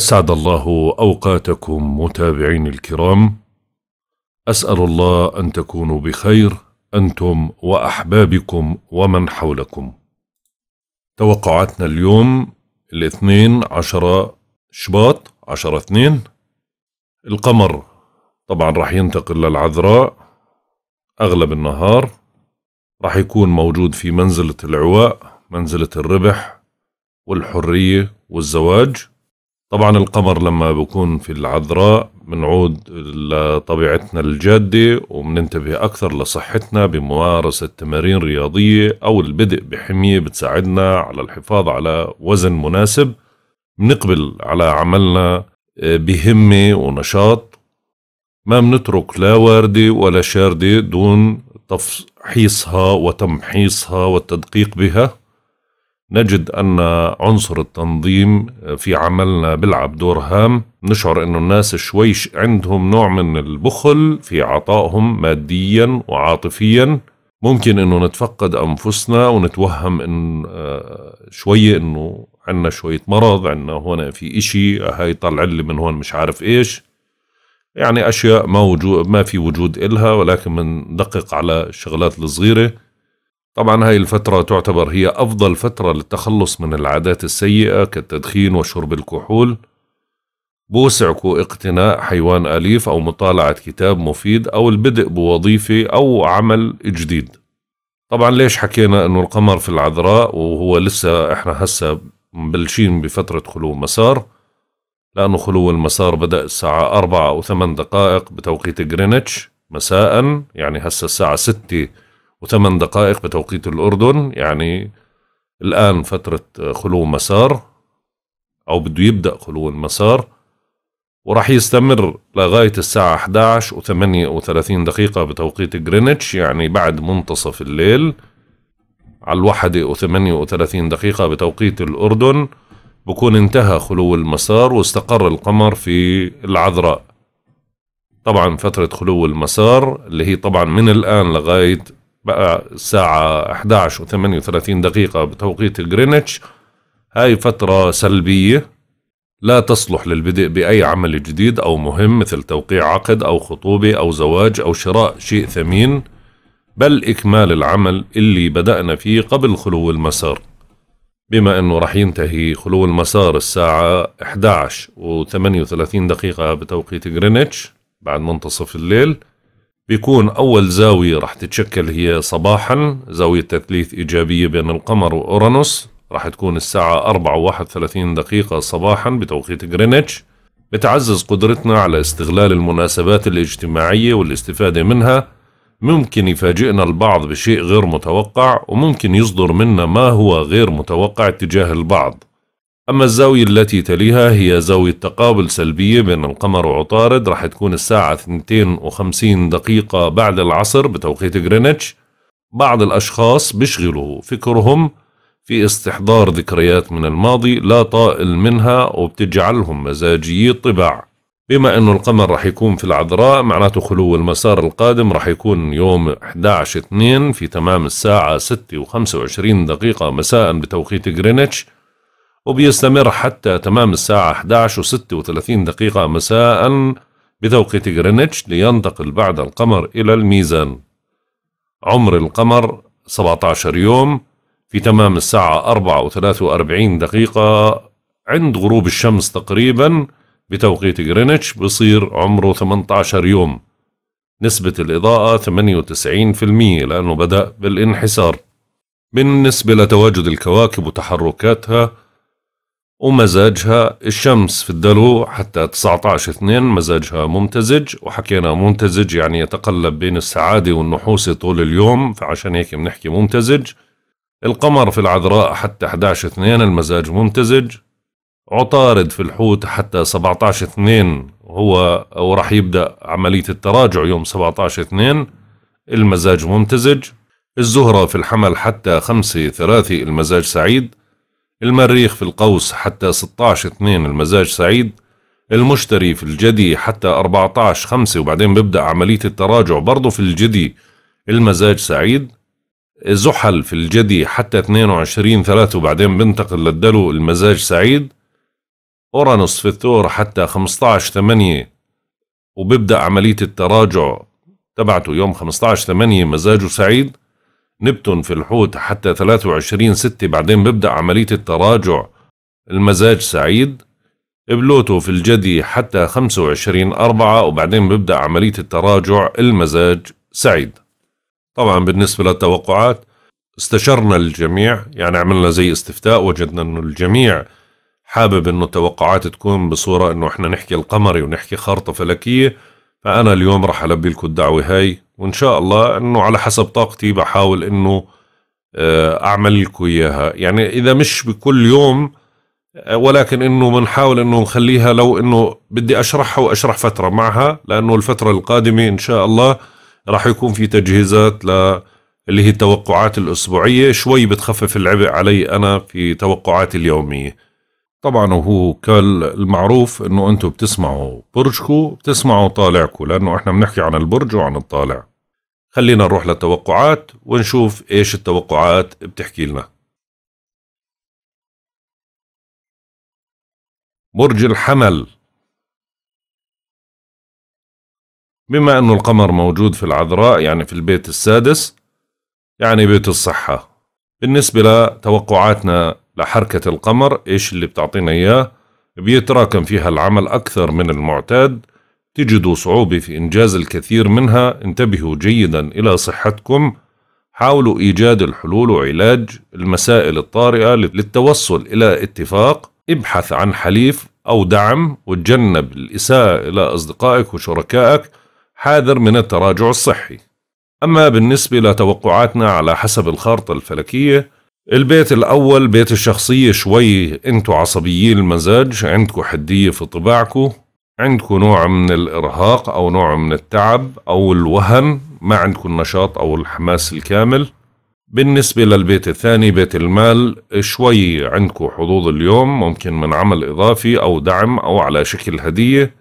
أسعد الله أوقاتكم متابعين الكرام أسأل الله أن تكونوا بخير أنتم وأحبابكم ومن حولكم توقعاتنا اليوم الاثنين عشرة شباط عشرة اثنين القمر طبعا راح ينتقل للعذراء أغلب النهار راح يكون موجود في منزلة العواء منزلة الربح والحرية والزواج طبعا القمر لما بكون في العذراء بنعود لطبيعتنا الجادة وبننتبه أكثر لصحتنا بممارسة تمارين رياضية أو البدء بحمية بتساعدنا على الحفاظ على وزن مناسب بنقبل على عملنا آه، بهمة ونشاط ما بنترك لا واردة ولا شاردة دون تفحيصها وتمحيصها والتدقيق بها نجد أن عنصر التنظيم في عملنا بيلعب دور هام نشعر أنه الناس شوي عندهم نوع من البخل في عطائهم ماديا وعاطفيا ممكن أنه نتفقد أنفسنا ونتوهم أن آه، شوية أنه عنا شوية مرض عنا هون في إشي هاي طلع لي من هون مش عارف إيش يعني أشياء ما, وجود ما في وجود إلها ولكن بندقق على الشغلات الصغيرة طبعا هاي الفترة تعتبر هي أفضل فترة للتخلص من العادات السيئة كالتدخين وشرب الكحول بوسعك اقتناء حيوان أليف أو مطالعة كتاب مفيد أو البدء بوظيفة أو عمل جديد طبعا ليش حكينا أنه القمر في العذراء وهو لسه إحنا هسه مبلشين بفترة خلو مسار لأنه خلو المسار بدأ الساعة أربعة أو ثمان دقائق بتوقيت جرينتش مساء يعني هسه الساعة ستة وثمان دقائق بتوقيت الأردن يعني الآن فترة خلو مسار أو بده يبدأ خلو المسار وراح يستمر لغاية الساعة 11 و 38 دقيقة بتوقيت جرينتش يعني بعد منتصف الليل على الواحدة و 38 دقيقة بتوقيت الأردن بكون انتهى خلو المسار واستقر القمر في العذراء طبعا فترة خلو المسار اللي هي طبعا من الآن لغاية بقى الساعة 11 و38 دقيقة بتوقيت جرينتش هاي فترة سلبية لا تصلح للبدء بأي عمل جديد أو مهم مثل توقيع عقد أو خطوبة أو زواج أو شراء شيء ثمين بل إكمال العمل اللي بدأنا فيه قبل خلو المسار بما أنه رح ينتهي خلو المسار الساعة 11 و38 دقيقة بتوقيت جرينتش بعد منتصف الليل بيكون أول زاوية رح تتشكل هي صباحا زاوية تثليث إيجابية بين القمر وأورانوس رح تكون الساعة 4 و31 دقيقة صباحا بتوقيت غرينتش بتعزز قدرتنا على استغلال المناسبات الاجتماعية والاستفادة منها ممكن يفاجئنا البعض بشيء غير متوقع وممكن يصدر منا ما هو غير متوقع تجاه البعض أما الزاوية التي تليها هي زاوية تقابل سلبية بين القمر وعطارد راح تكون الساعة 52 دقيقة بعد العصر بتوقيت غرينتش بعض الأشخاص بيشغلوا فكرهم في استحضار ذكريات من الماضي لا طائل منها وبتجعلهم مزاجيي الطباع بما أنه القمر راح يكون في العذراء معناته خلو المسار القادم راح يكون يوم 11 2 في تمام الساعة 6 و25 دقيقة مساء بتوقيت غرينتش وبيستمر حتى تمام الساعة 11 و36 دقيقة مساء بتوقيت غرينتش لينتقل بعد القمر إلى الميزان عمر القمر 17 يوم في تمام الساعة 4 و43 دقيقة عند غروب الشمس تقريبا بتوقيت غرينتش بصير عمره 18 يوم نسبة الإضاءة 98% لأنه بدأ بالانحسار بالنسبة لتواجد الكواكب وتحركاتها ومزاجها الشمس في الدلو حتى 19 2 مزاجها ممتزج وحكينا ممتزج يعني يتقلب بين السعادة والنحوس طول اليوم فعشان هيك بنحكي ممتزج القمر في العذراء حتى 11 2 المزاج ممتزج عطارد في الحوت حتى 17 2 هو وراح يبدأ عملية التراجع يوم 17 2 المزاج ممتزج الزهرة في الحمل حتى 5 3 المزاج سعيد المريخ في القوس حتى 16 2 المزاج سعيد المشتري في الجدي حتى 14 5 وبعدين بيبدأ عملية التراجع برضو في الجدي المزاج سعيد زحل في الجدي حتى 22 3 وبعدين بنتقل للدلو المزاج سعيد أورانوس في الثور حتى 15 8 وبيبدأ عملية التراجع تبعته يوم 15 8 مزاجه سعيد نبتون في الحوت حتى 23 ستة بعدين ببدأ عملية التراجع المزاج سعيد بلوتو في الجدي حتى 25 أربعة وبعدين ببدأ عملية التراجع المزاج سعيد طبعا بالنسبة للتوقعات استشرنا الجميع يعني عملنا زي استفتاء وجدنا أنه الجميع حابب أنه التوقعات تكون بصورة أنه إحنا نحكي القمري ونحكي خارطة فلكية فأنا اليوم رح ألبي لكم الدعوة هاي وإن شاء الله إنه على حسب طاقتي بحاول إنه آه، أعمل لكم إياها يعني إذا مش بكل يوم آه، ولكن إنه بنحاول إنه نخليها لو إنه بدي أشرحها وأشرح فترة معها لأنه الفترة القادمة إن شاء الله راح يكون في تجهيزات ل اللي هي التوقعات الأسبوعية شوي بتخفف العبء علي أنا في توقعاتي اليومية طبعا وهو كالمعروف انه انتم بتسمعوا برجكو بتسمعوا طالعكو لانه احنا بنحكي عن البرج وعن الطالع خلينا نروح للتوقعات ونشوف ايش التوقعات بتحكي لنا برج الحمل بما انه القمر موجود في العذراء يعني في البيت السادس يعني بيت الصحة بالنسبة لتوقعاتنا لحركة القمر إيش اللي بتعطينا إياه بيتراكم فيها العمل أكثر من المعتاد تجدوا صعوبة في إنجاز الكثير منها انتبهوا جيدا إلى صحتكم حاولوا إيجاد الحلول وعلاج المسائل الطارئة للتوصل إلى اتفاق ابحث عن حليف أو دعم وتجنب الإساءة إلى أصدقائك وشركائك حاذر من التراجع الصحي أما بالنسبة لتوقعاتنا على حسب الخارطة الفلكية البيت الأول بيت الشخصية شوي انتو عصبيين المزاج عندكو حدية في طباعكو عندكو نوع من الإرهاق أو نوع من التعب أو الوهن ما عندكو النشاط أو الحماس الكامل بالنسبة للبيت الثاني بيت المال شوي عندكو حظوظ اليوم ممكن من عمل إضافي أو دعم أو على شكل هدية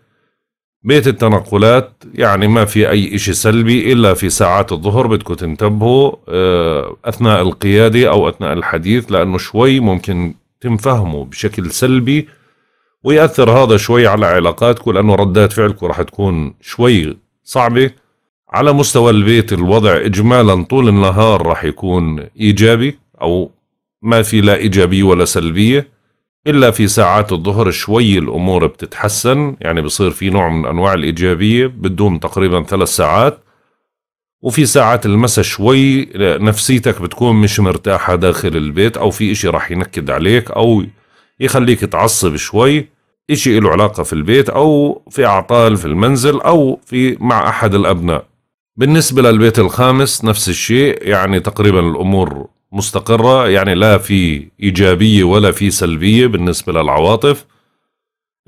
بيت التنقلات يعني ما في أي إشي سلبي إلا في ساعات الظهر بدكم تنتبهوا آه، أثناء القيادة أو أثناء الحديث لأنه شوي ممكن تنفهموا بشكل سلبي ويأثر هذا شوي على علاقاتكم لأنه ردات فعلكم رح تكون شوي صعبة على مستوى البيت الوضع إجمالا طول النهار رح يكون إيجابي أو ما في لا إيجابية ولا سلبية إلا في ساعات الظهر شوي الأمور بتتحسن يعني بصير في نوع من أنواع الإيجابية بتدوم تقريبا ثلاث ساعات وفي ساعات المساء شوي نفسيتك بتكون مش مرتاحة داخل البيت أو في إشي رح ينكد عليك أو يخليك تعصب شوي إشي له علاقة في البيت أو في أعطال في المنزل أو في مع أحد الأبناء بالنسبة للبيت الخامس نفس الشيء يعني تقريبا الأمور مستقرة يعني لا في إيجابية ولا في سلبية بالنسبة للعواطف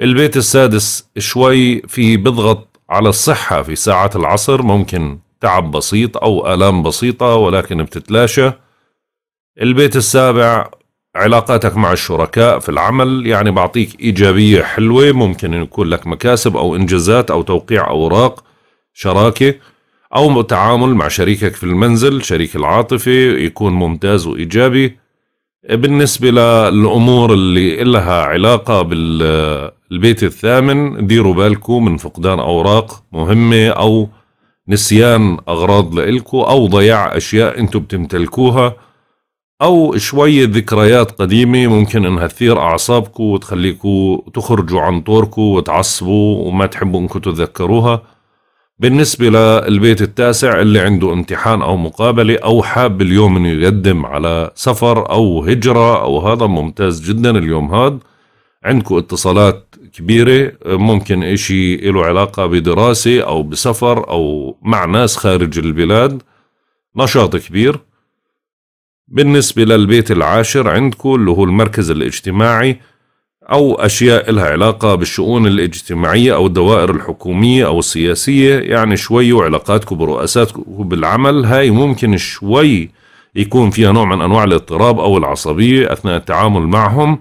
البيت السادس شوي في بضغط على الصحة في ساعات العصر ممكن تعب بسيط أو آلام بسيطة ولكن بتتلاشى البيت السابع علاقاتك مع الشركاء في العمل يعني بعطيك إيجابية حلوة ممكن يكون لك مكاسب أو إنجازات أو توقيع أوراق شراكة أو تعامل مع شريكك في المنزل شريك العاطفة يكون ممتاز وإيجابي بالنسبة للأمور اللي لها علاقة بالبيت الثامن ديروا بالكم من فقدان أوراق مهمة أو نسيان أغراض لإلكو أو ضياع أشياء أنتو بتمتلكوها أو شوية ذكريات قديمة ممكن إنها تثير أعصابكو وتخليكو تخرجوا عن طوركو وتعصبوا وما تحبوا إنكم تذكروها بالنسبة للبيت التاسع اللي عنده امتحان أو مقابلة أو حاب اليوم إنه يقدم على سفر أو هجرة أو هذا ممتاز جدا اليوم هذا عندكم اتصالات كبيرة ممكن إشي له علاقة بدراسة أو بسفر أو مع ناس خارج البلاد نشاط كبير بالنسبة للبيت العاشر عندكم اللي هو المركز الاجتماعي أو أشياء لها علاقة بالشؤون الاجتماعية أو الدوائر الحكومية أو السياسية يعني شوي وعلاقاتكم برؤساتكم بالعمل هاي ممكن شوي يكون فيها نوع من أنواع الاضطراب أو العصبية أثناء التعامل معهم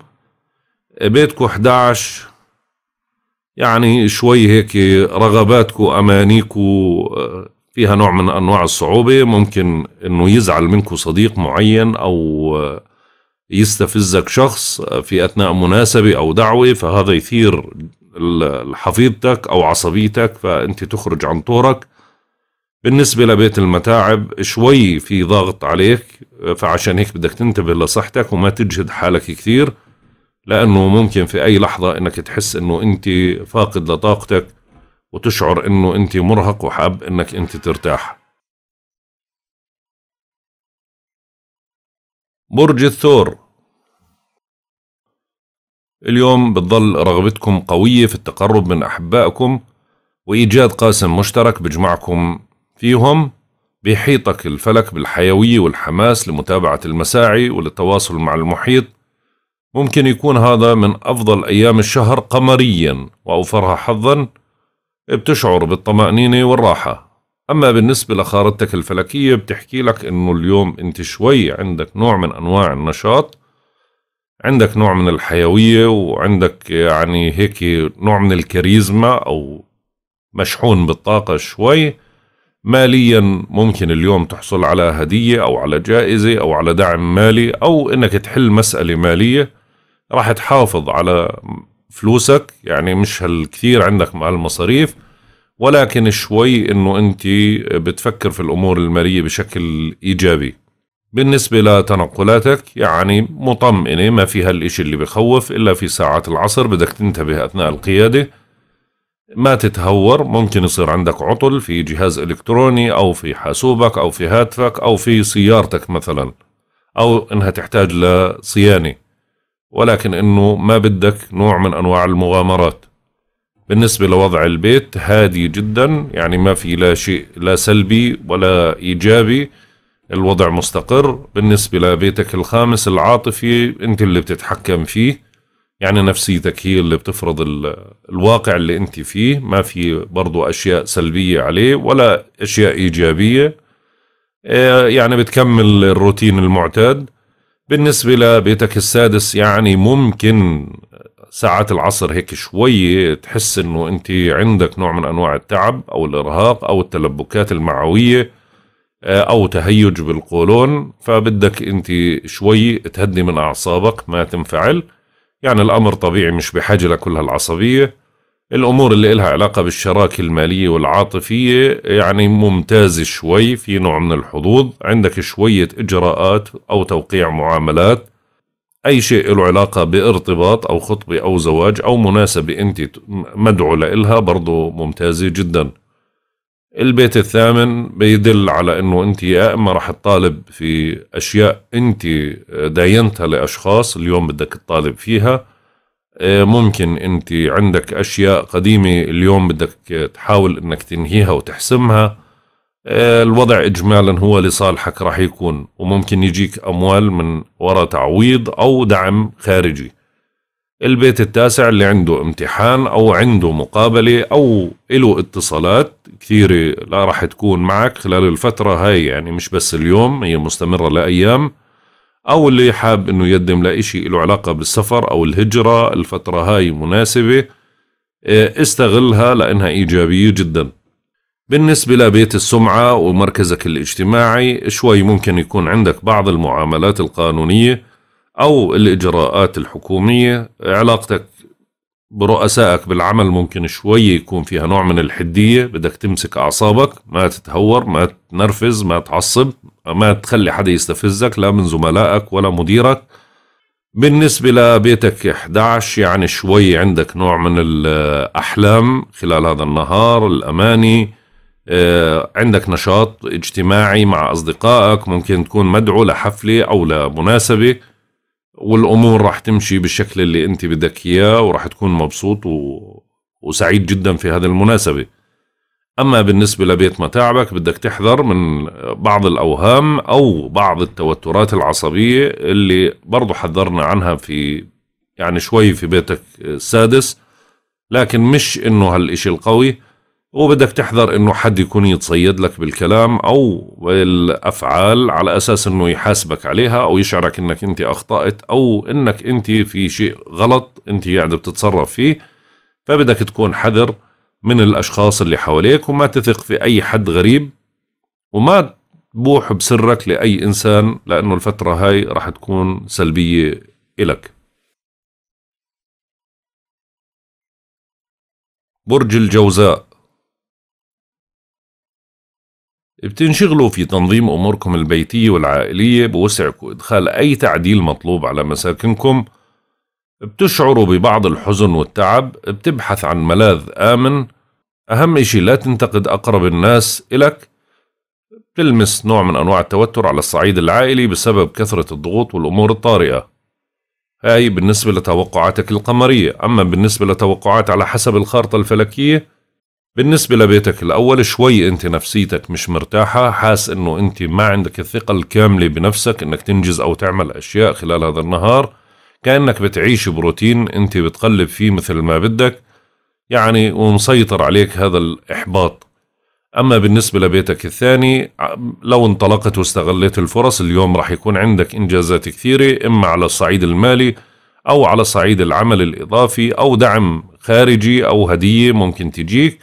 بيتكم 11 يعني شوي هيك رغباتكم أمانيكم فيها نوع من أنواع الصعوبة ممكن أنه يزعل منكم صديق معين أو يستفزك شخص في أثناء مناسبة أو دعوة فهذا يثير حفيظتك أو عصبيتك فأنت تخرج عن طورك بالنسبة لبيت المتاعب شوي في ضغط عليك فعشان هيك بدك تنتبه لصحتك وما تجهد حالك كثير لأنه ممكن في أي لحظة أنك تحس أنه أنت فاقد لطاقتك وتشعر أنه أنت مرهق وحاب أنك أنت ترتاح برج الثور اليوم بتظل رغبتكم قوية في التقرب من أحبائكم وإيجاد قاسم مشترك بجمعكم فيهم بيحيطك الفلك بالحيوية والحماس لمتابعة المساعي وللتواصل مع المحيط ممكن يكون هذا من أفضل أيام الشهر قمريا وأوفرها حظا بتشعر بالطمأنينة والراحة أما بالنسبة لخارطتك الفلكية بتحكي لك إنه اليوم أنت شوي عندك نوع من أنواع النشاط عندك نوع من الحيوية وعندك يعني هيك نوع من الكاريزما أو مشحون بالطاقة شوي ماليا ممكن اليوم تحصل على هدية أو على جائزة أو على دعم مالي أو إنك تحل مسألة مالية راح تحافظ على فلوسك يعني مش هالكثير عندك مع المصاريف ولكن شوي انه انت بتفكر في الامور الماليه بشكل ايجابي بالنسبة لتنقلاتك يعني مطمئنة ما فيها الإشي اللي بخوف إلا في ساعات العصر بدك تنتبه أثناء القيادة ما تتهور ممكن يصير عندك عطل في جهاز إلكتروني أو في حاسوبك أو في هاتفك أو في سيارتك مثلا أو إنها تحتاج لصيانة ولكن إنه ما بدك نوع من أنواع المغامرات بالنسبة لوضع البيت هادي جدا يعني ما في لا شيء لا سلبي ولا إيجابي الوضع مستقر بالنسبة لبيتك الخامس العاطفي أنت اللي بتتحكم فيه يعني نفسيتك هي اللي بتفرض الواقع اللي أنت فيه ما في برضو أشياء سلبية عليه ولا أشياء إيجابية آه، يعني بتكمل الروتين المعتاد بالنسبة لبيتك السادس يعني ممكن ساعات العصر هيك شوي تحس انه انت عندك نوع من انواع التعب او الارهاق او التلبكات المعوية آه، او تهيج بالقولون فبدك انت شوي تهدي من اعصابك ما تنفعل يعني الامر طبيعي مش بحاجة لكل هالعصبية الامور اللي إلها علاقة بالشراكة المالية والعاطفية يعني ممتازة شوي في نوع من الحظوظ عندك شوية اجراءات او توقيع معاملات أي شيء له علاقة بارتباط أو خطبة أو زواج أو مناسبة أنت مدعو لإلها برضو ممتازة جدا البيت الثامن بيدل على أنه أنت يا إما رح تطالب في أشياء أنت داينتها لأشخاص اليوم بدك تطالب فيها آه، ممكن أنت عندك أشياء قديمة اليوم بدك تحاول أنك تنهيها وتحسمها آه، الوضع اجمالا هو لصالحك راح يكون وممكن يجيك اموال من وراء تعويض او دعم خارجي البيت التاسع اللي عنده امتحان او عنده مقابله او له اتصالات كثيره لا راح تكون معك خلال الفتره هاي يعني مش بس اليوم هي مستمره لايام او اللي حاب انه يقدم لإشي له علاقه بالسفر او الهجره الفتره هاي مناسبه آه، استغلها لانها ايجابيه جدا بالنسبة لبيت السمعة ومركزك الاجتماعي شوي ممكن يكون عندك بعض المعاملات القانونية أو الإجراءات الحكومية علاقتك برؤسائك بالعمل ممكن شوي يكون فيها نوع من الحدية بدك تمسك أعصابك ما تتهور ما تنرفز ما تعصب ما تخلي حدا يستفزك لا من زملائك ولا مديرك بالنسبة لبيتك 11 يعني شوي عندك نوع من الأحلام خلال هذا النهار الأماني آه، عندك نشاط اجتماعي مع أصدقائك ممكن تكون مدعو لحفلة أو لمناسبة والأمور راح تمشي بالشكل اللي أنت بدك إياه وراح تكون مبسوط و... وسعيد جدا في هذه المناسبة أما بالنسبة لبيت متاعبك بدك تحذر من بعض الأوهام أو بعض التوترات العصبية اللي برضو حذرنا عنها في يعني شوي في بيتك السادس لكن مش إنه هالإشي القوي وبدك تحذر انه حد يكون يتصيد لك بالكلام او بالافعال على اساس انه يحاسبك عليها او يشعرك انك انت اخطات او انك انت في شيء غلط انت قاعد بتتصرف فيه فبدك تكون حذر من الاشخاص اللي حواليك وما تثق في اي حد غريب وما تبوح بسرك لاي انسان لانه الفتره هاي راح تكون سلبيه الك برج الجوزاء بتنشغلوا في تنظيم أموركم البيتية والعائلية بوسعكم إدخال أي تعديل مطلوب على مساكنكم بتشعروا ببعض الحزن والتعب بتبحث عن ملاذ آمن أهم إشي لا تنتقد أقرب الناس إلك بتلمس نوع من أنواع التوتر على الصعيد العائلي بسبب كثرة الضغوط والأمور الطارئة هاي بالنسبة لتوقعاتك القمرية أما بالنسبة لتوقعات على حسب الخارطة الفلكية بالنسبة لبيتك الأول شوي أنت نفسيتك مش مرتاحة حاس أنه أنت ما عندك الثقة الكاملة بنفسك أنك تنجز أو تعمل أشياء خلال هذا النهار كأنك بتعيش بروتين أنت بتقلب فيه مثل ما بدك يعني ومسيطر عليك هذا الإحباط أما بالنسبة لبيتك الثاني لو انطلقت واستغليت الفرص اليوم راح يكون عندك إنجازات كثيرة إما على الصعيد المالي أو على صعيد العمل الإضافي أو دعم خارجي أو هدية ممكن تجيك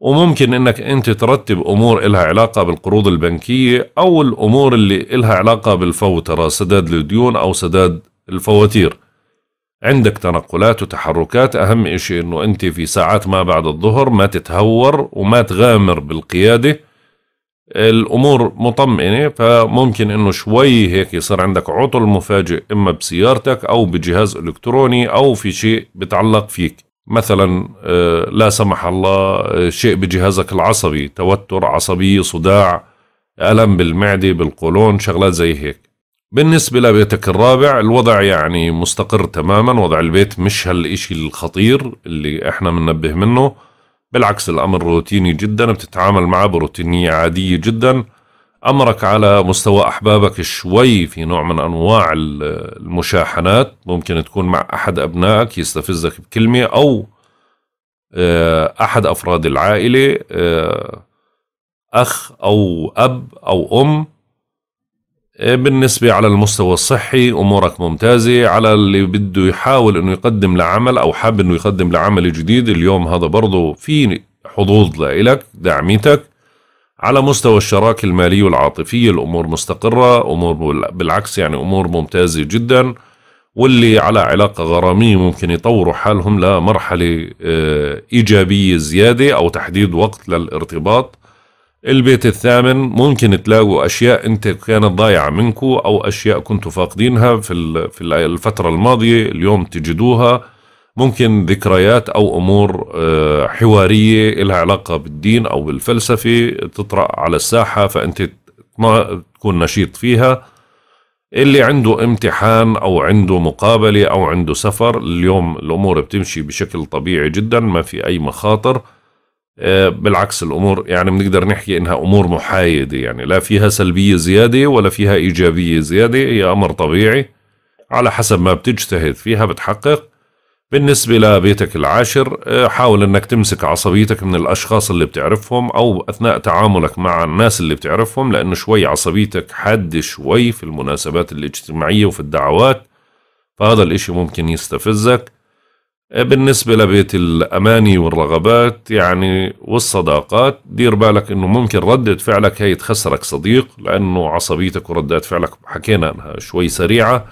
وممكن انك انت ترتب امور الها علاقة بالقروض البنكية او الامور اللي الها علاقة بالفوترة سداد الديون او سداد الفواتير عندك تنقلات وتحركات أهم إشي أنه أنت في ساعات ما بعد الظهر ما تتهور وما تغامر بالقيادة الأمور مطمئنة فممكن أنه شوي هيك يصير عندك عطل مفاجئ إما بسيارتك أو بجهاز إلكتروني أو في شيء بتعلق فيك مثلا آه، لا سمح الله آه، شيء بجهازك العصبي توتر عصبي صداع ألم بالمعدة بالقولون شغلات زي هيك بالنسبة لبيتك الرابع الوضع يعني مستقر تماما وضع البيت مش هالإشي الخطير اللي احنا بننبه منه بالعكس الأمر روتيني جدا بتتعامل معه بروتينية عادية جدا امرك على مستوى احبابك شوي في نوع من انواع المشاحنات ممكن تكون مع احد ابنائك يستفزك بكلمه او آه، احد افراد العائله آه، اخ او اب او ام آه، بالنسبة على المستوى الصحي أمورك ممتازة على اللي بده يحاول أنه يقدم لعمل أو حاب أنه يقدم لعمل جديد اليوم هذا برضه في حظوظ لإلك دعميتك على مستوى الشراكة المالية والعاطفية الأمور مستقرة أمور بالعكس يعني أمور ممتازة جدا واللي على علاقة غرامية ممكن يطوروا حالهم لمرحلة آه، إيجابية زيادة أو تحديد وقت للارتباط البيت الثامن ممكن تلاقوا أشياء أنت كانت ضايعة منكم أو أشياء كنتوا فاقدينها في الفترة الماضية اليوم تجدوها ممكن ذكريات أو أمور آه، حوارية لها علاقة بالدين أو بالفلسفة تطرأ على الساحة فأنت تكون نشيط فيها اللي عنده امتحان او عنده مقابله او عنده سفر اليوم الامور بتمشي بشكل طبيعي جدا ما في اي مخاطر آه، بالعكس الامور يعني بنقدر نحكي انها امور محايده يعني لا فيها سلبيه زياده ولا فيها ايجابيه زياده هي امر طبيعي على حسب ما بتجتهد فيها بتحقق بالنسبة لبيتك العاشر آه، حاول انك تمسك عصبيتك من الاشخاص اللي بتعرفهم او اثناء تعاملك مع الناس اللي بتعرفهم لانه شوي عصبيتك حد شوي في المناسبات الاجتماعية وفي الدعوات فهذا الاشي ممكن يستفزك آه، بالنسبة لبيت الأماني والرغبات يعني والصداقات دير بالك أنه ممكن ردة فعلك هي تخسرك صديق لأنه عصبيتك وردات فعلك حكينا أنها شوي سريعة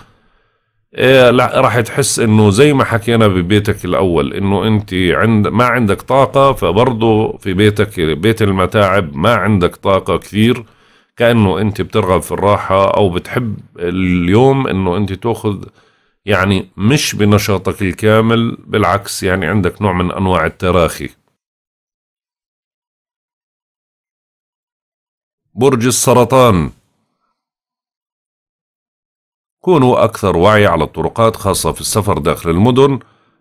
إيه لا راح تحس انه زي ما حكينا ببيتك الاول انه انت عند ما عندك طاقه فبرضه في بيتك بيت المتاعب ما عندك طاقه كثير كانه انت بترغب في الراحه او بتحب اليوم انه انت تاخذ يعني مش بنشاطك الكامل بالعكس يعني عندك نوع من انواع التراخي برج السرطان كونوا أكثر وعي على الطرقات خاصة في السفر داخل المدن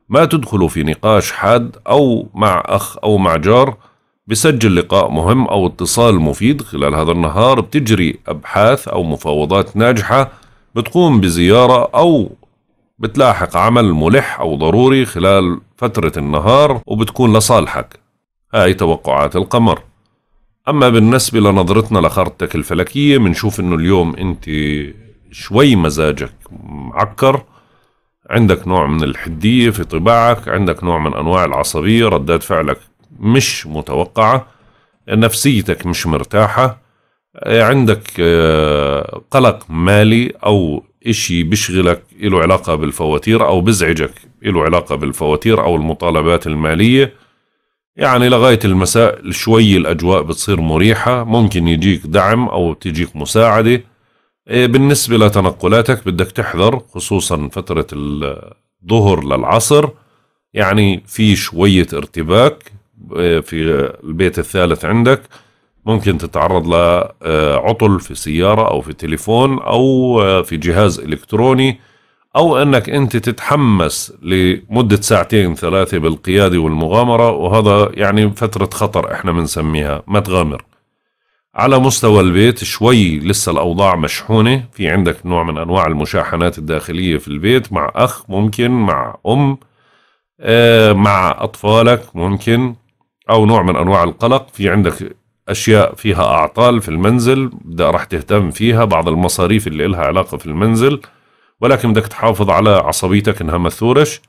ما تدخلوا في نقاش حاد أو مع أخ أو مع جار بسجل لقاء مهم أو اتصال مفيد خلال هذا النهار بتجري أبحاث أو مفاوضات ناجحة بتقوم بزيارة أو بتلاحق عمل ملح أو ضروري خلال فترة النهار وبتكون لصالحك هاي توقعات القمر أما بالنسبة لنظرتنا لخارطتك الفلكية بنشوف إنه اليوم أنت شوي مزاجك معكر عندك نوع من الحدية في طباعك عندك نوع من أنواع العصبية ردات فعلك مش متوقعة نفسيتك مش مرتاحة عندك آه، قلق مالي أو إشي بشغلك له علاقة بالفواتير أو بزعجك له علاقة بالفواتير أو المطالبات المالية يعني لغاية المساء شوي الأجواء بتصير مريحة ممكن يجيك دعم أو تجيك مساعدة إيه، بالنسبة لتنقلاتك بدك تحذر خصوصا فترة الظهر للعصر يعني في شوية ارتباك إيه، في البيت الثالث عندك ممكن تتعرض لعطل في سيارة أو في تليفون أو آه، في جهاز إلكتروني أو أنك أنت تتحمس لمدة ساعتين ثلاثة بالقيادة والمغامرة وهذا يعني فترة خطر إحنا بنسميها ما تغامر على مستوى البيت شوي لسه الأوضاع مشحونة في عندك نوع من أنواع المشاحنات الداخلية في البيت مع أخ ممكن مع أم آه مع أطفالك ممكن أو نوع من أنواع القلق في عندك أشياء فيها أعطال في المنزل راح تهتم فيها بعض المصاريف اللي لها علاقة في المنزل ولكن بدك تحافظ على عصبيتك إنها ما تثورش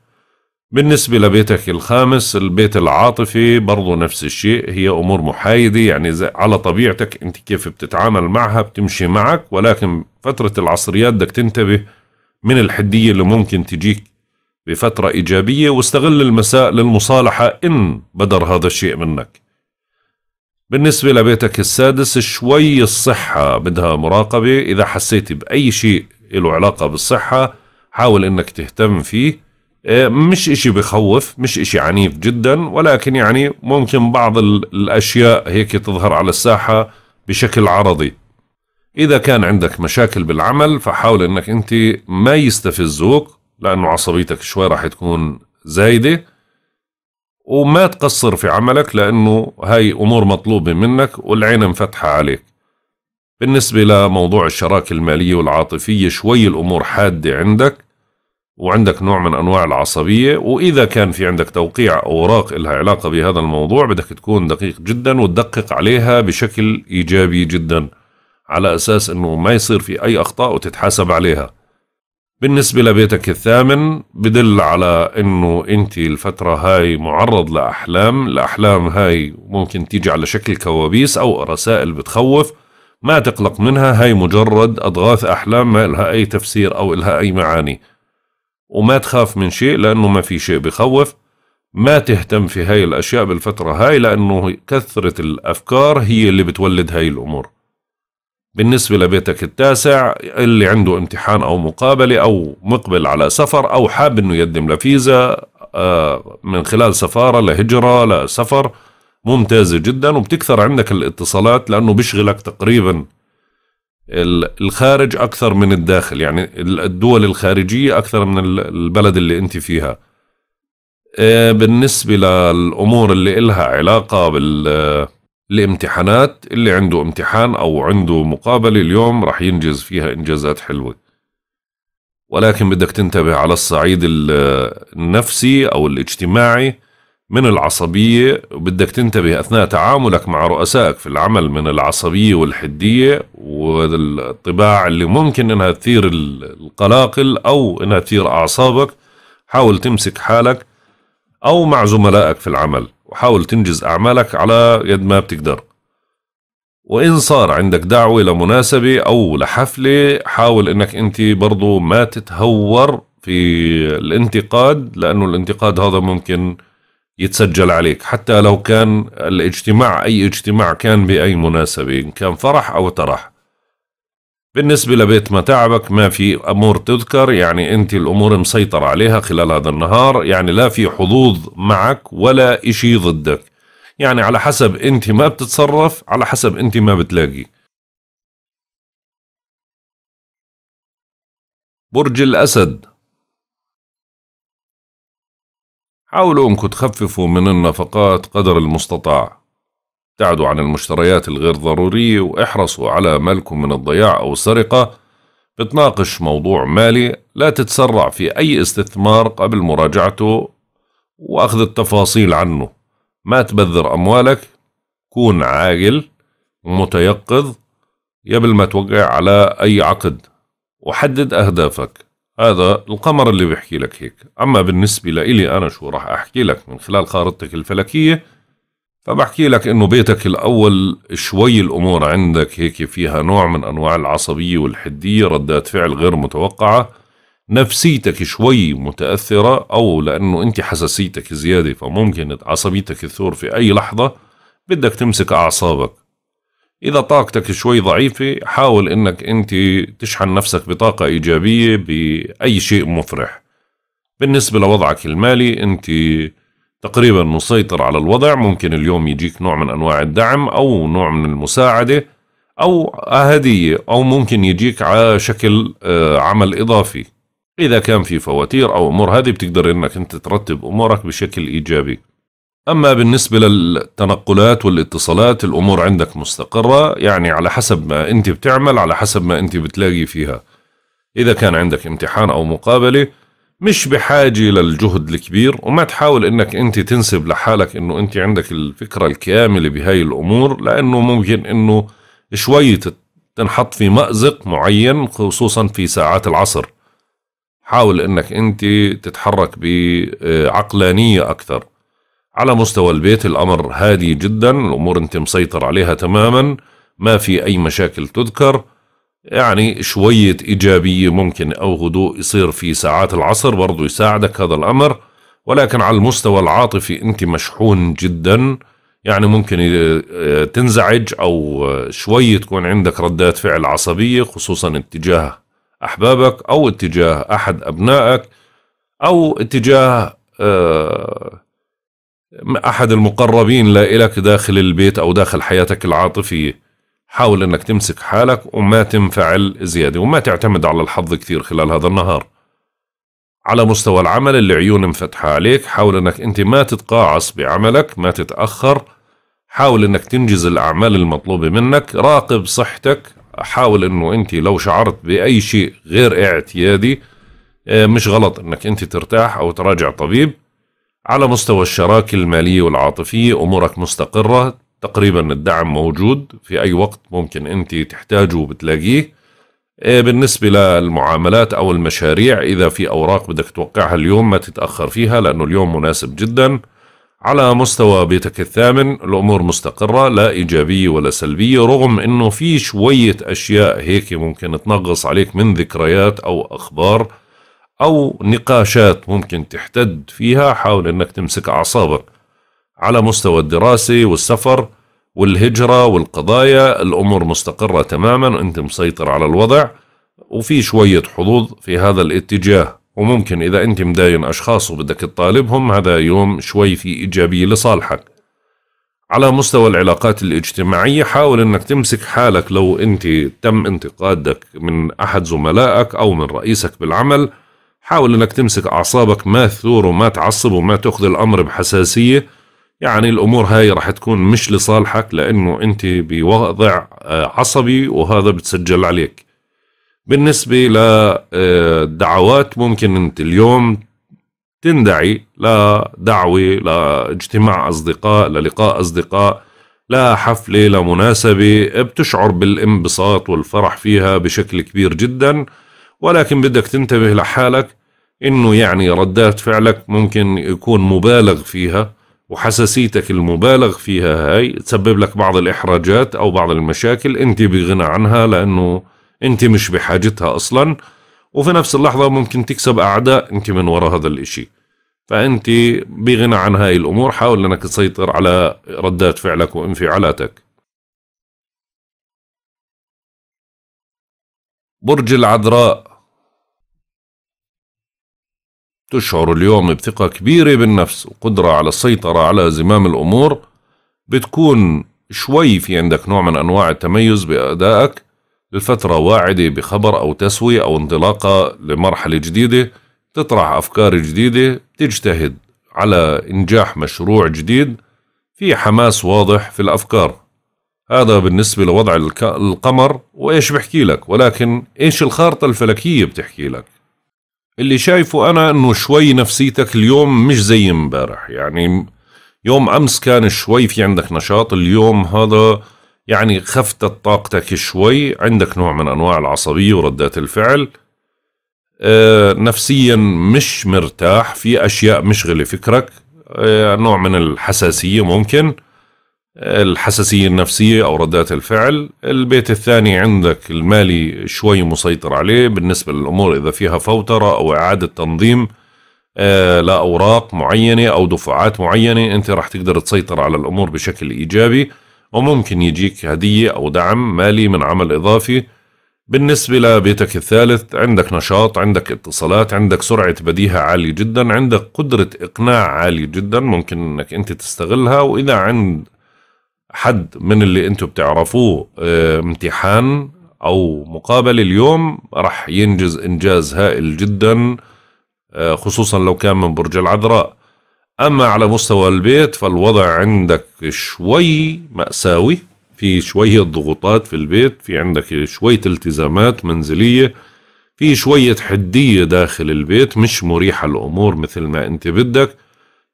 بالنسبة لبيتك الخامس البيت العاطفي برضو نفس الشيء هي أمور محايدة يعني على طبيعتك أنت كيف بتتعامل معها بتمشي معك ولكن فترة العصريات بدك تنتبه من الحدية اللي ممكن تجيك بفترة إيجابية واستغل المساء للمصالحة إن بدر هذا الشيء منك بالنسبة لبيتك السادس شوي الصحة بدها مراقبة إذا حسيت بأي شيء له علاقة بالصحة حاول إنك تهتم فيه آه، مش اشي بخوف مش اشي عنيف جدا ولكن يعني ممكن بعض الاشياء هيك تظهر على الساحة بشكل عرضي اذا كان عندك مشاكل بالعمل فحاول انك انت ما يستفزوك لانه عصبيتك شوي راح تكون زايدة وما تقصر في عملك لانه هاي امور مطلوبة منك والعين مفتحة عليك بالنسبة لموضوع الشراكة المالية والعاطفية شوي الامور حادة عندك وعندك نوع من أنواع العصبية وإذا كان في عندك توقيع أوراق إلها علاقة بهذا الموضوع بدك تكون دقيق جدا وتدقق عليها بشكل إيجابي جدا على أساس أنه ما يصير في أي أخطاء وتتحاسب عليها بالنسبة لبيتك الثامن بدل على أنه أنت الفترة هاي معرض لأحلام الأحلام هاي ممكن تيجي على شكل كوابيس أو رسائل بتخوف ما تقلق منها هاي مجرد أضغاث أحلام ما إلها أي تفسير أو إلها أي معاني وما تخاف من شيء لأنه ما في شيء بخوف ما تهتم في هاي الأشياء بالفترة هاي لأنه كثرة الأفكار هي اللي بتولد هاي الأمور بالنسبة لبيتك التاسع اللي عنده امتحان أو مقابلة أو مقبل على سفر أو حاب أنه يقدم لفيزا آه، من خلال سفارة لهجرة لسفر ممتازة جدا وبتكثر عندك الاتصالات لأنه بيشغلك تقريبا الخارج اكثر من الداخل يعني الدول الخارجيه اكثر من البلد اللي انت فيها آه، بالنسبه للامور اللي إلها علاقه بال الامتحانات اللي عنده امتحان او عنده مقابله اليوم رح ينجز فيها انجازات حلوه ولكن بدك تنتبه على الصعيد النفسي او الاجتماعي من العصبية وبدك تنتبه أثناء تعاملك مع رؤسائك في العمل من العصبية والحدية والطباع اللي ممكن إنها تثير القلاقل أو إنها تثير أعصابك حاول تمسك حالك أو مع زملائك في العمل وحاول تنجز أعمالك على يد ما بتقدر وإن صار عندك دعوة لمناسبة أو لحفلة حاول إنك أنت برضو ما تتهور في الانتقاد لأنه الانتقاد هذا ممكن يتسجل عليك حتى لو كان الاجتماع أي اجتماع كان بأي مناسبة إن كان فرح أو ترح بالنسبة لبيت متاعبك ما في أمور تذكر يعني أنت الأمور مسيطر عليها خلال هذا النهار يعني لا في حظوظ معك ولا إشي ضدك يعني على حسب أنت ما بتتصرف على حسب أنت ما بتلاقي برج الأسد حاولوا انكم تخففوا من النفقات قدر المستطاع ابتعدوا عن المشتريات الغير ضرورية واحرصوا على مالكم من الضياع أو السرقة بتناقش موضوع مالي لا تتسرع في أي استثمار قبل مراجعته وأخذ التفاصيل عنه ما تبذر أموالك كون عاقل ومتيقظ قبل ما توقع على أي عقد وحدد أهدافك هذا القمر اللي بيحكي لك هيك أما بالنسبة لإلي أنا شو راح أحكي لك من خلال خارطتك الفلكية فبحكي لك إنه بيتك الأول شوي الأمور عندك هيك فيها نوع من أنواع العصبية والحدية ردات فعل غير متوقعة نفسيتك شوي متأثرة أو لأنه أنت حساسيتك زيادة فممكن عصبيتك تثور في أي لحظة بدك تمسك أعصابك إذا طاقتك شوي ضعيفة حاول إنك أنت تشحن نفسك بطاقة إيجابية بأي شيء مفرح بالنسبة لوضعك المالي أنت تقريبا مسيطر على الوضع ممكن اليوم يجيك نوع من أنواع الدعم أو نوع من المساعدة أو هدية أو ممكن يجيك على شكل آه، عمل إضافي إذا كان في فواتير أو أمور هذه بتقدر إنك أنت ترتب أمورك بشكل إيجابي أما بالنسبة للتنقلات والاتصالات الأمور عندك مستقرة يعني على حسب ما أنت بتعمل على حسب ما أنت بتلاقي فيها إذا كان عندك امتحان أو مقابلة مش بحاجة للجهد الكبير وما تحاول أنك أنت تنسب لحالك أنه أنت عندك الفكرة الكاملة بهاي الأمور لأنه ممكن أنه شوي تنحط في مأزق معين خصوصا في ساعات العصر حاول أنك أنت تتحرك بعقلانية أكثر على مستوى البيت الأمر هادي جدا الأمور أنت مسيطر عليها تماما ما في أي مشاكل تذكر يعني شوية إيجابية ممكن أو هدوء يصير في ساعات العصر برضو يساعدك هذا الأمر ولكن على المستوى العاطفي أنت مشحون جدا يعني ممكن آه، تنزعج أو آه، شوي تكون عندك ردات فعل عصبية خصوصا اتجاه أحبابك أو اتجاه أحد أبنائك أو اتجاه آه أحد المقربين لإلك داخل البيت أو داخل حياتك العاطفية حاول أنك تمسك حالك وما تنفعل زيادة وما تعتمد على الحظ كثير خلال هذا النهار على مستوى العمل اللي عيون مفتحة عليك حاول أنك أنت ما تتقاعس بعملك ما تتأخر حاول أنك تنجز الأعمال المطلوبة منك راقب صحتك حاول أنه أنت لو شعرت بأي شيء غير اعتيادي آه، مش غلط أنك أنت ترتاح أو تراجع طبيب على مستوى الشراكة المالية والعاطفية أمورك مستقرة تقريبا الدعم موجود في أي وقت ممكن أنت تحتاجه وبتلاقيه إيه، بالنسبة للمعاملات أو المشاريع إذا في أوراق بدك توقعها اليوم ما تتأخر فيها لأنه اليوم مناسب جدا على مستوى بيتك الثامن الأمور مستقرة لا إيجابية ولا سلبية رغم أنه في شوية أشياء هيك ممكن تنغص عليك من ذكريات أو أخبار أو نقاشات ممكن تحتد فيها حاول أنك تمسك أعصابك على مستوى الدراسة والسفر والهجرة والقضايا الأمور مستقرة تماما وأنت مسيطر على الوضع وفي شوية حظوظ في هذا الاتجاه وممكن إذا أنت مداين أشخاص وبدك تطالبهم هذا يوم شوي في إيجابية لصالحك على مستوى العلاقات الاجتماعية حاول أنك تمسك حالك لو أنت تم انتقادك من أحد زملائك أو من رئيسك بالعمل حاول انك تمسك اعصابك ما تثور وما تعصب وما تاخذ الامر بحساسيه يعني الامور هاي راح تكون مش لصالحك لانه انت بوضع آه، عصبي وهذا بتسجل عليك بالنسبة للدعوات آه، ممكن انت اليوم تندعي لدعوة لاجتماع اصدقاء للقاء اصدقاء لا حفلة لمناسبة بتشعر بالانبساط والفرح فيها بشكل كبير جدا ولكن بدك تنتبه لحالك انه يعني ردات فعلك ممكن يكون مبالغ فيها وحساسيتك المبالغ فيها هاي تسبب لك بعض الاحراجات او بعض المشاكل انت بغنى عنها لانه انت مش بحاجتها اصلا وفي نفس اللحظه ممكن تكسب اعداء انت من وراء هذا الاشي فانت بغنى عن هاي الامور حاول انك تسيطر على ردات فعلك وانفعالاتك برج العذراء تشعر اليوم بثقة كبيرة بالنفس وقدرة على السيطرة على زمام الأمور بتكون شوي في عندك نوع من أنواع التميز بأدائك لفترة واعدة بخبر أو تسوية أو انطلاقة لمرحلة جديدة تطرح أفكار جديدة تجتهد على إنجاح مشروع جديد في حماس واضح في الأفكار هذا بالنسبة لوضع القمر وإيش بحكي لك ولكن إيش الخارطة الفلكية بتحكي لك اللي شايفه أنا أنه شوي نفسيتك اليوم مش زي امبارح يعني يوم أمس كان شوي في عندك نشاط اليوم هذا يعني خفتت طاقتك شوي عندك نوع من أنواع العصبية وردات الفعل آه نفسيا مش مرتاح في أشياء مشغلة فكرك آه نوع من الحساسية ممكن الحساسية النفسية أو ردات الفعل البيت الثاني عندك المالي شوي مسيطر عليه بالنسبة للأمور إذا فيها فوترة أو إعادة تنظيم آه، لأوراق معينة أو دفعات معينة أنت راح تقدر تسيطر على الأمور بشكل إيجابي وممكن يجيك هدية أو دعم مالي من عمل إضافي بالنسبة لبيتك الثالث عندك نشاط عندك اتصالات عندك سرعة بديهة عالية جدا عندك قدرة إقناع عالية جدا ممكن أنك أنت تستغلها وإذا عند حد من اللي انتم بتعرفوه آه، امتحان او مقابله اليوم راح ينجز انجاز هائل جدا آه، خصوصا لو كان من برج العذراء اما على مستوى البيت فالوضع عندك شوي ماساوي في شويه ضغوطات في البيت في عندك شويه التزامات منزليه في شويه حديه داخل البيت مش مريحه الامور مثل ما انت بدك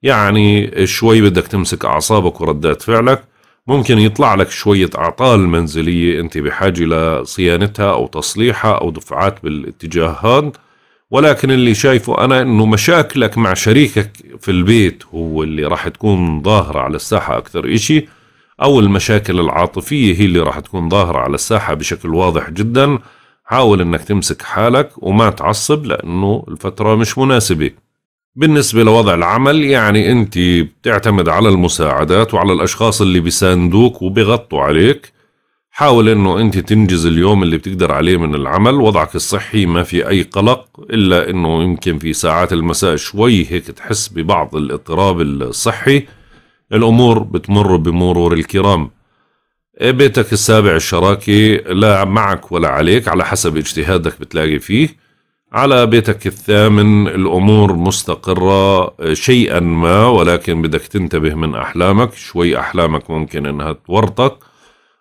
يعني شوي بدك تمسك اعصابك وردات فعلك ممكن يطلع لك شوية أعطال منزلية أنت بحاجة لصيانتها أو تصليحها أو دفعات بالاتجاه هذا ولكن اللي شايفه أنا أنه مشاكلك مع شريكك في البيت هو اللي راح تكون ظاهرة على الساحة أكثر إشي أو المشاكل العاطفية هي اللي راح تكون ظاهرة على الساحة بشكل واضح جدا حاول أنك تمسك حالك وما تعصب لأنه الفترة مش مناسبة بالنسبة لوضع العمل يعني أنت بتعتمد على المساعدات وعلى الأشخاص اللي بيساندوك وبيغطوا عليك حاول أنه أنت تنجز اليوم اللي بتقدر عليه من العمل وضعك الصحي ما في أي قلق إلا أنه يمكن في ساعات المساء شوي هيك تحس ببعض الاضطراب الصحي الأمور بتمر بمرور الكرام إيه، بيتك السابع الشراكي لا معك ولا عليك على حسب اجتهادك بتلاقي فيه على بيتك الثامن الأمور مستقرة شيئا ما ولكن بدك تنتبه من أحلامك شوي أحلامك ممكن أنها تورطك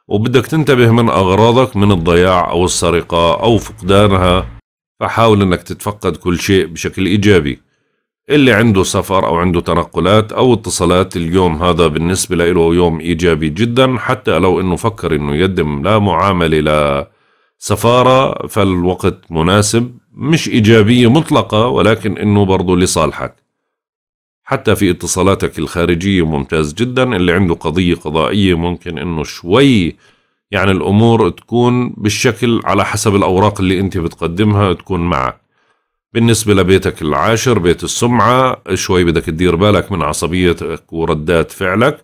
وبدك تنتبه من أغراضك من الضياع أو السرقة أو فقدانها فحاول أنك تتفقد كل شيء بشكل إيجابي اللي عنده سفر أو عنده تنقلات أو اتصالات اليوم هذا بالنسبة له يوم إيجابي جدا حتى لو أنه فكر أنه يقدم لا معاملة لا سفارة فالوقت مناسب مش إيجابية مطلقة ولكن إنه برضه لصالحك حتى في اتصالاتك الخارجية ممتاز جدا اللي عنده قضية قضائية ممكن إنه شوي يعني الأمور تكون بالشكل على حسب الأوراق اللي أنت بتقدمها تكون معك بالنسبة لبيتك العاشر بيت السمعة شوي بدك تدير بالك من عصبيتك وردات فعلك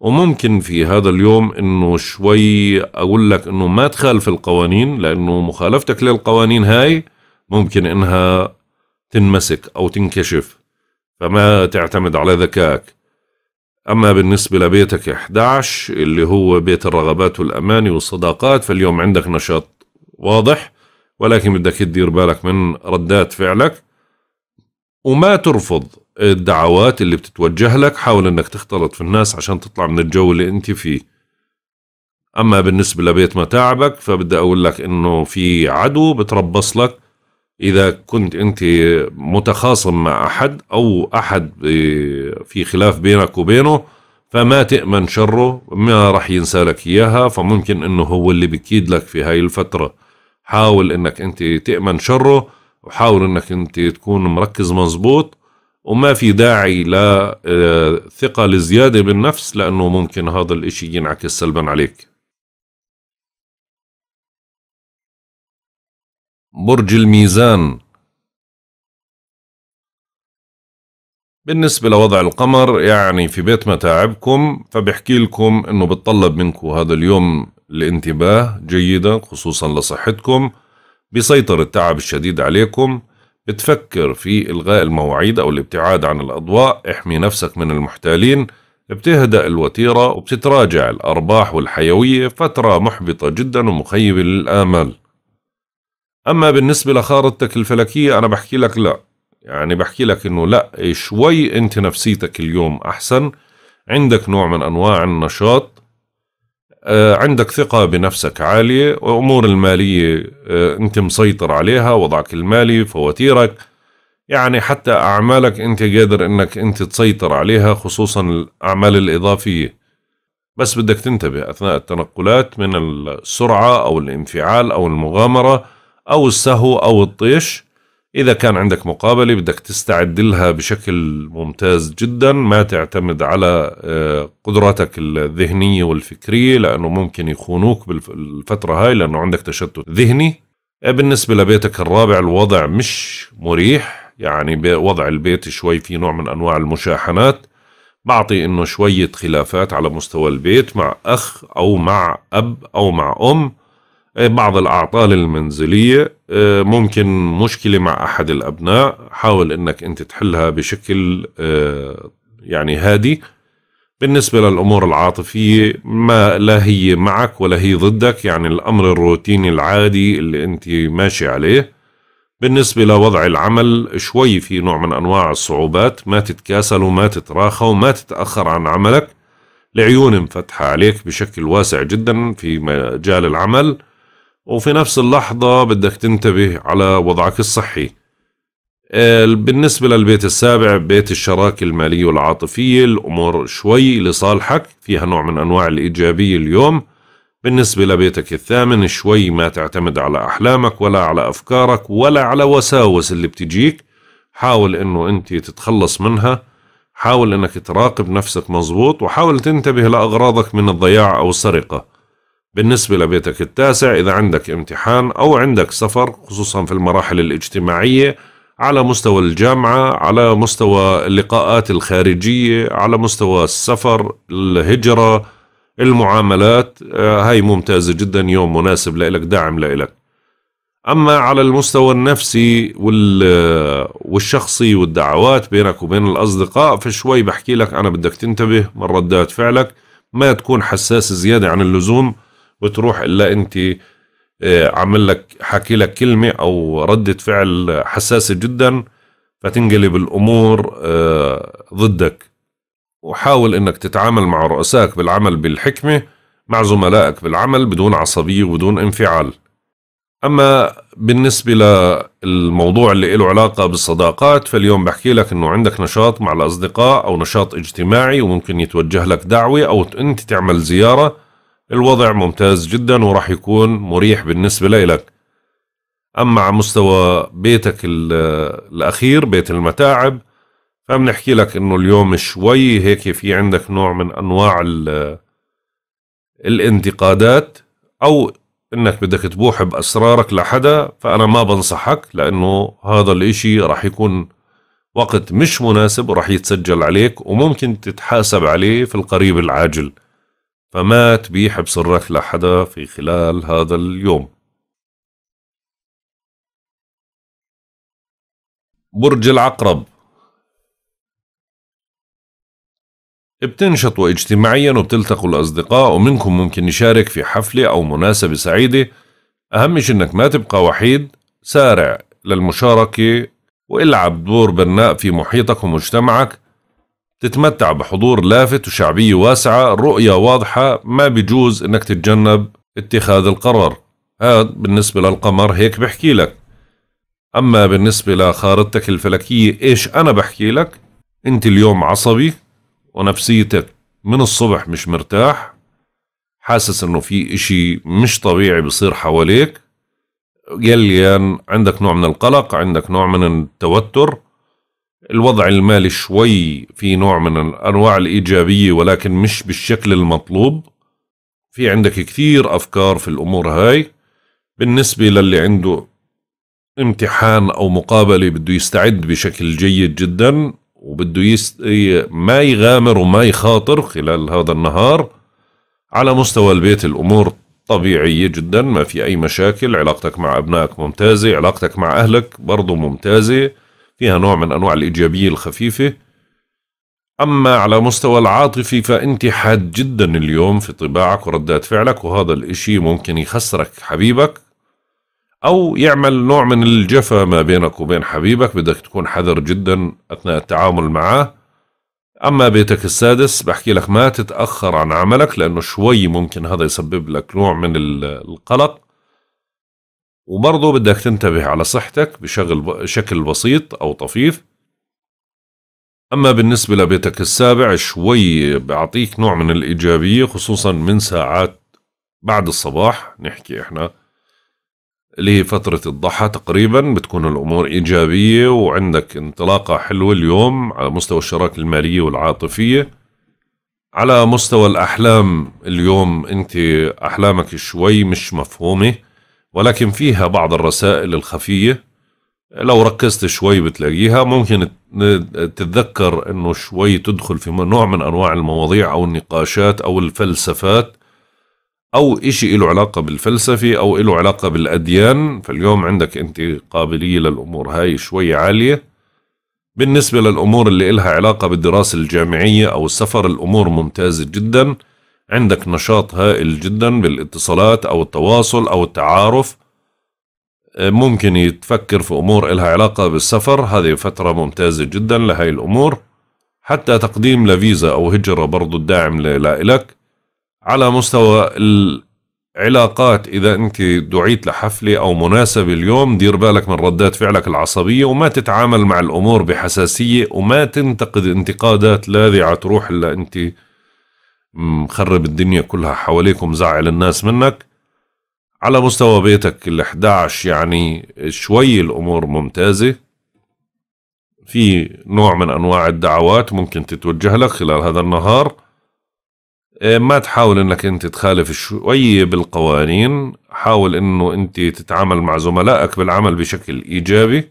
وممكن في هذا اليوم انه شوي اقول لك انه ما تخالف القوانين لانه مخالفتك للقوانين هاي ممكن إنها تنمسك أو تنكشف فما تعتمد على ذكائك أما بالنسبة لبيتك 11 اللي هو بيت الرغبات والأماني والصداقات فاليوم عندك نشاط واضح ولكن بدك تدير بالك من ردات فعلك وما ترفض الدعوات اللي بتتوجه لك حاول انك تختلط في الناس عشان تطلع من الجو اللي انت فيه اما بالنسبة لبيت متاعبك فبدي اقول لك انه في عدو بتربص لك اذا كنت انت متخاصم مع احد او احد في خلاف بينك وبينه فما تأمن شره ما راح ينسى لك اياها فممكن انه هو اللي بكيد لك في هاي الفترة حاول انك انت تأمن شره وحاول انك انت تكون مركز مزبوط وما في داعي لثقة آه، لزيادة بالنفس لأنه ممكن هذا الإشي ينعكس سلبا عليك برج الميزان بالنسبة لوضع القمر يعني في بيت متاعبكم فبحكي لكم انه بتطلب منكم هذا اليوم الانتباه جيدا خصوصا لصحتكم بيسيطر التعب الشديد عليكم بتفكر في الغاء المواعيد او الابتعاد عن الاضواء احمي نفسك من المحتالين بتهدأ الوتيرة وبتتراجع الارباح والحيوية فترة محبطة جدا ومخيبة للامال أما بالنسبة لخارطتك الفلكية أنا بحكي لك لا يعني بحكي لك إنه لا إيه، شوي أنت نفسيتك اليوم أحسن عندك نوع من أنواع النشاط آه، عندك ثقة بنفسك عالية وأمور المالية آه، أنت مسيطر عليها وضعك المالي فواتيرك يعني حتى أعمالك أنت قادر أنك أنت تسيطر عليها خصوصا الأعمال الإضافية بس بدك تنتبه أثناء التنقلات من السرعة أو الانفعال أو المغامرة أو السهو أو الطيش إذا كان عندك مقابلة بدك تستعد لها بشكل ممتاز جدا ما تعتمد على آه، قدراتك الذهنية والفكرية لأنه ممكن يخونوك بالفترة هاي لأنه عندك تشتت ذهني آه، بالنسبة لبيتك الرابع الوضع مش مريح يعني وضع البيت شوي في نوع من أنواع المشاحنات بعطي إنه شوية خلافات على مستوى البيت مع أخ أو مع أب أو مع أم إيه، بعض الأعطال المنزلية إيه، ممكن مشكلة مع أحد الأبناء حاول أنك أنت تحلها بشكل إيه، يعني هادي بالنسبة للأمور العاطفية ما لا هي معك ولا هي ضدك يعني الأمر الروتيني العادي اللي أنت ماشي عليه بالنسبة لوضع العمل شوي في نوع من أنواع الصعوبات ما تتكاسل وما تتراخى وما تتأخر عن عملك العيون مفتحة عليك بشكل واسع جدا في مجال العمل وفي نفس اللحظة بدك تنتبه على وضعك الصحي بالنسبة للبيت السابع بيت الشراكة المالية والعاطفية الأمور شوي لصالحك فيها نوع من أنواع الإيجابية اليوم بالنسبة لبيتك الثامن شوي ما تعتمد على أحلامك ولا على أفكارك ولا على وساوس اللي بتجيك حاول أنه أنت تتخلص منها حاول أنك تراقب نفسك مظبوط وحاول تنتبه لأغراضك من الضياع أو السرقة بالنسبة لبيتك التاسع إذا عندك امتحان أو عندك سفر خصوصا في المراحل الاجتماعية على مستوى الجامعة على مستوى اللقاءات الخارجية على مستوى السفر الهجرة المعاملات آه، هاي ممتازة جدا يوم مناسب لإلك داعم لإلك أما على المستوى النفسي والشخصي والدعوات بينك وبين الأصدقاء فشوي بحكي لك أنا بدك تنتبه من ردات فعلك ما تكون حساس زيادة عن اللزوم بتروح الا انت آه، عامل لك حكي لك كلمه او رده فعل حساسه جدا فتنقلب الامور آه، ضدك وحاول انك تتعامل مع رؤسائك بالعمل بالحكمه مع زملائك بالعمل بدون عصبيه وبدون انفعال اما بالنسبه للموضوع اللي له علاقه بالصداقات فاليوم بحكي لك انه عندك نشاط مع الاصدقاء او نشاط اجتماعي وممكن يتوجه لك دعوه او انت تعمل زياره الوضع ممتاز جدا وراح يكون مريح بالنسبة لإلك أما على مستوى بيتك الأخير بيت المتاعب فبنحكي لك إنه اليوم شوي هيك في عندك نوع من أنواع الانتقادات أو إنك بدك تبوح بأسرارك لحدا فأنا ما بنصحك لأنه هذا الإشي راح يكون وقت مش مناسب وراح يتسجل عليك وممكن تتحاسب عليه في القريب العاجل فما تبيح بسرك لحدا في خلال هذا اليوم برج العقرب بتنشطوا اجتماعيا وبتلتقوا الأصدقاء ومنكم ممكن يشارك في حفلة أو مناسبة سعيدة أهم شيء إنك ما تبقى وحيد سارع للمشاركة والعب دور بناء في محيطك ومجتمعك تتمتع بحضور لافت وشعبية واسعة رؤية واضحة ما بيجوز انك تتجنب اتخاذ القرار هذا بالنسبة للقمر هيك بحكي لك اما بالنسبة لخارطتك الفلكية ايش انا بحكي لك انت اليوم عصبي ونفسيتك من الصبح مش مرتاح حاسس انه في اشي مش طبيعي بصير حواليك قليان عندك نوع من القلق عندك نوع من التوتر الوضع المالي شوي في نوع من الانواع الايجابيه ولكن مش بالشكل المطلوب في عندك كثير افكار في الامور هاي بالنسبه للي عنده امتحان او مقابله بده يستعد بشكل جيد جدا وبده يست... ما يغامر وما يخاطر خلال هذا النهار على مستوى البيت الامور طبيعية جدا ما في أي مشاكل علاقتك مع أبنائك ممتازة علاقتك مع أهلك برضو ممتازة فيها نوع من أنواع الإيجابية الخفيفة أما على مستوى العاطفي فأنت حاد جدا اليوم في طباعك وردات فعلك وهذا الإشي ممكن يخسرك حبيبك أو يعمل نوع من الجفا ما بينك وبين حبيبك بدك تكون حذر جدا أثناء التعامل معاه أما بيتك السادس بحكي لك ما تتأخر عن عملك لأنه شوي ممكن هذا يسبب لك نوع من القلق وبرضه بدك تنتبه على صحتك بشغل شكل بسيط أو طفيف أما بالنسبة لبيتك السابع شوي بعطيك نوع من الإيجابية خصوصا من ساعات بعد الصباح نحكي إحنا اللي هي فترة الضحى تقريبا بتكون الأمور إيجابية وعندك انطلاقة حلوة اليوم على مستوى الشراكة المالية والعاطفية على مستوى الأحلام اليوم أنت أحلامك شوي مش مفهومة ولكن فيها بعض الرسائل الخفية لو ركزت شوي بتلاقيها ممكن تتذكر انه شوي تدخل في نوع من انواع المواضيع او النقاشات او الفلسفات او اشي له علاقة بالفلسفة او له علاقة بالاديان فاليوم عندك انت قابلية للامور هاي شوي عالية بالنسبة للامور اللي إلها علاقة بالدراسة الجامعية او السفر الامور ممتازة جداً عندك نشاط هائل جدا بالاتصالات أو التواصل أو التعارف آه، ممكن يتفكر في أمور إلها علاقة بالسفر هذه فترة ممتازة جدا لهي الأمور حتى تقديم لفيزا أو هجرة برضو الداعم لإلك على مستوى العلاقات إذا أنت دعيت لحفلة أو مناسبة اليوم دير بالك من ردات فعلك العصبية وما تتعامل مع الأمور بحساسية وما تنتقد انتقادات لاذعة تروح إلا أنت مخرب الدنيا كلها حواليك ومزعل الناس منك على مستوى بيتك ال 11 يعني شوي الامور ممتازه في نوع من انواع الدعوات ممكن تتوجه لك خلال هذا النهار إيه، ما تحاول انك انت تخالف شوي بالقوانين حاول انه انت تتعامل مع زملائك بالعمل بشكل ايجابي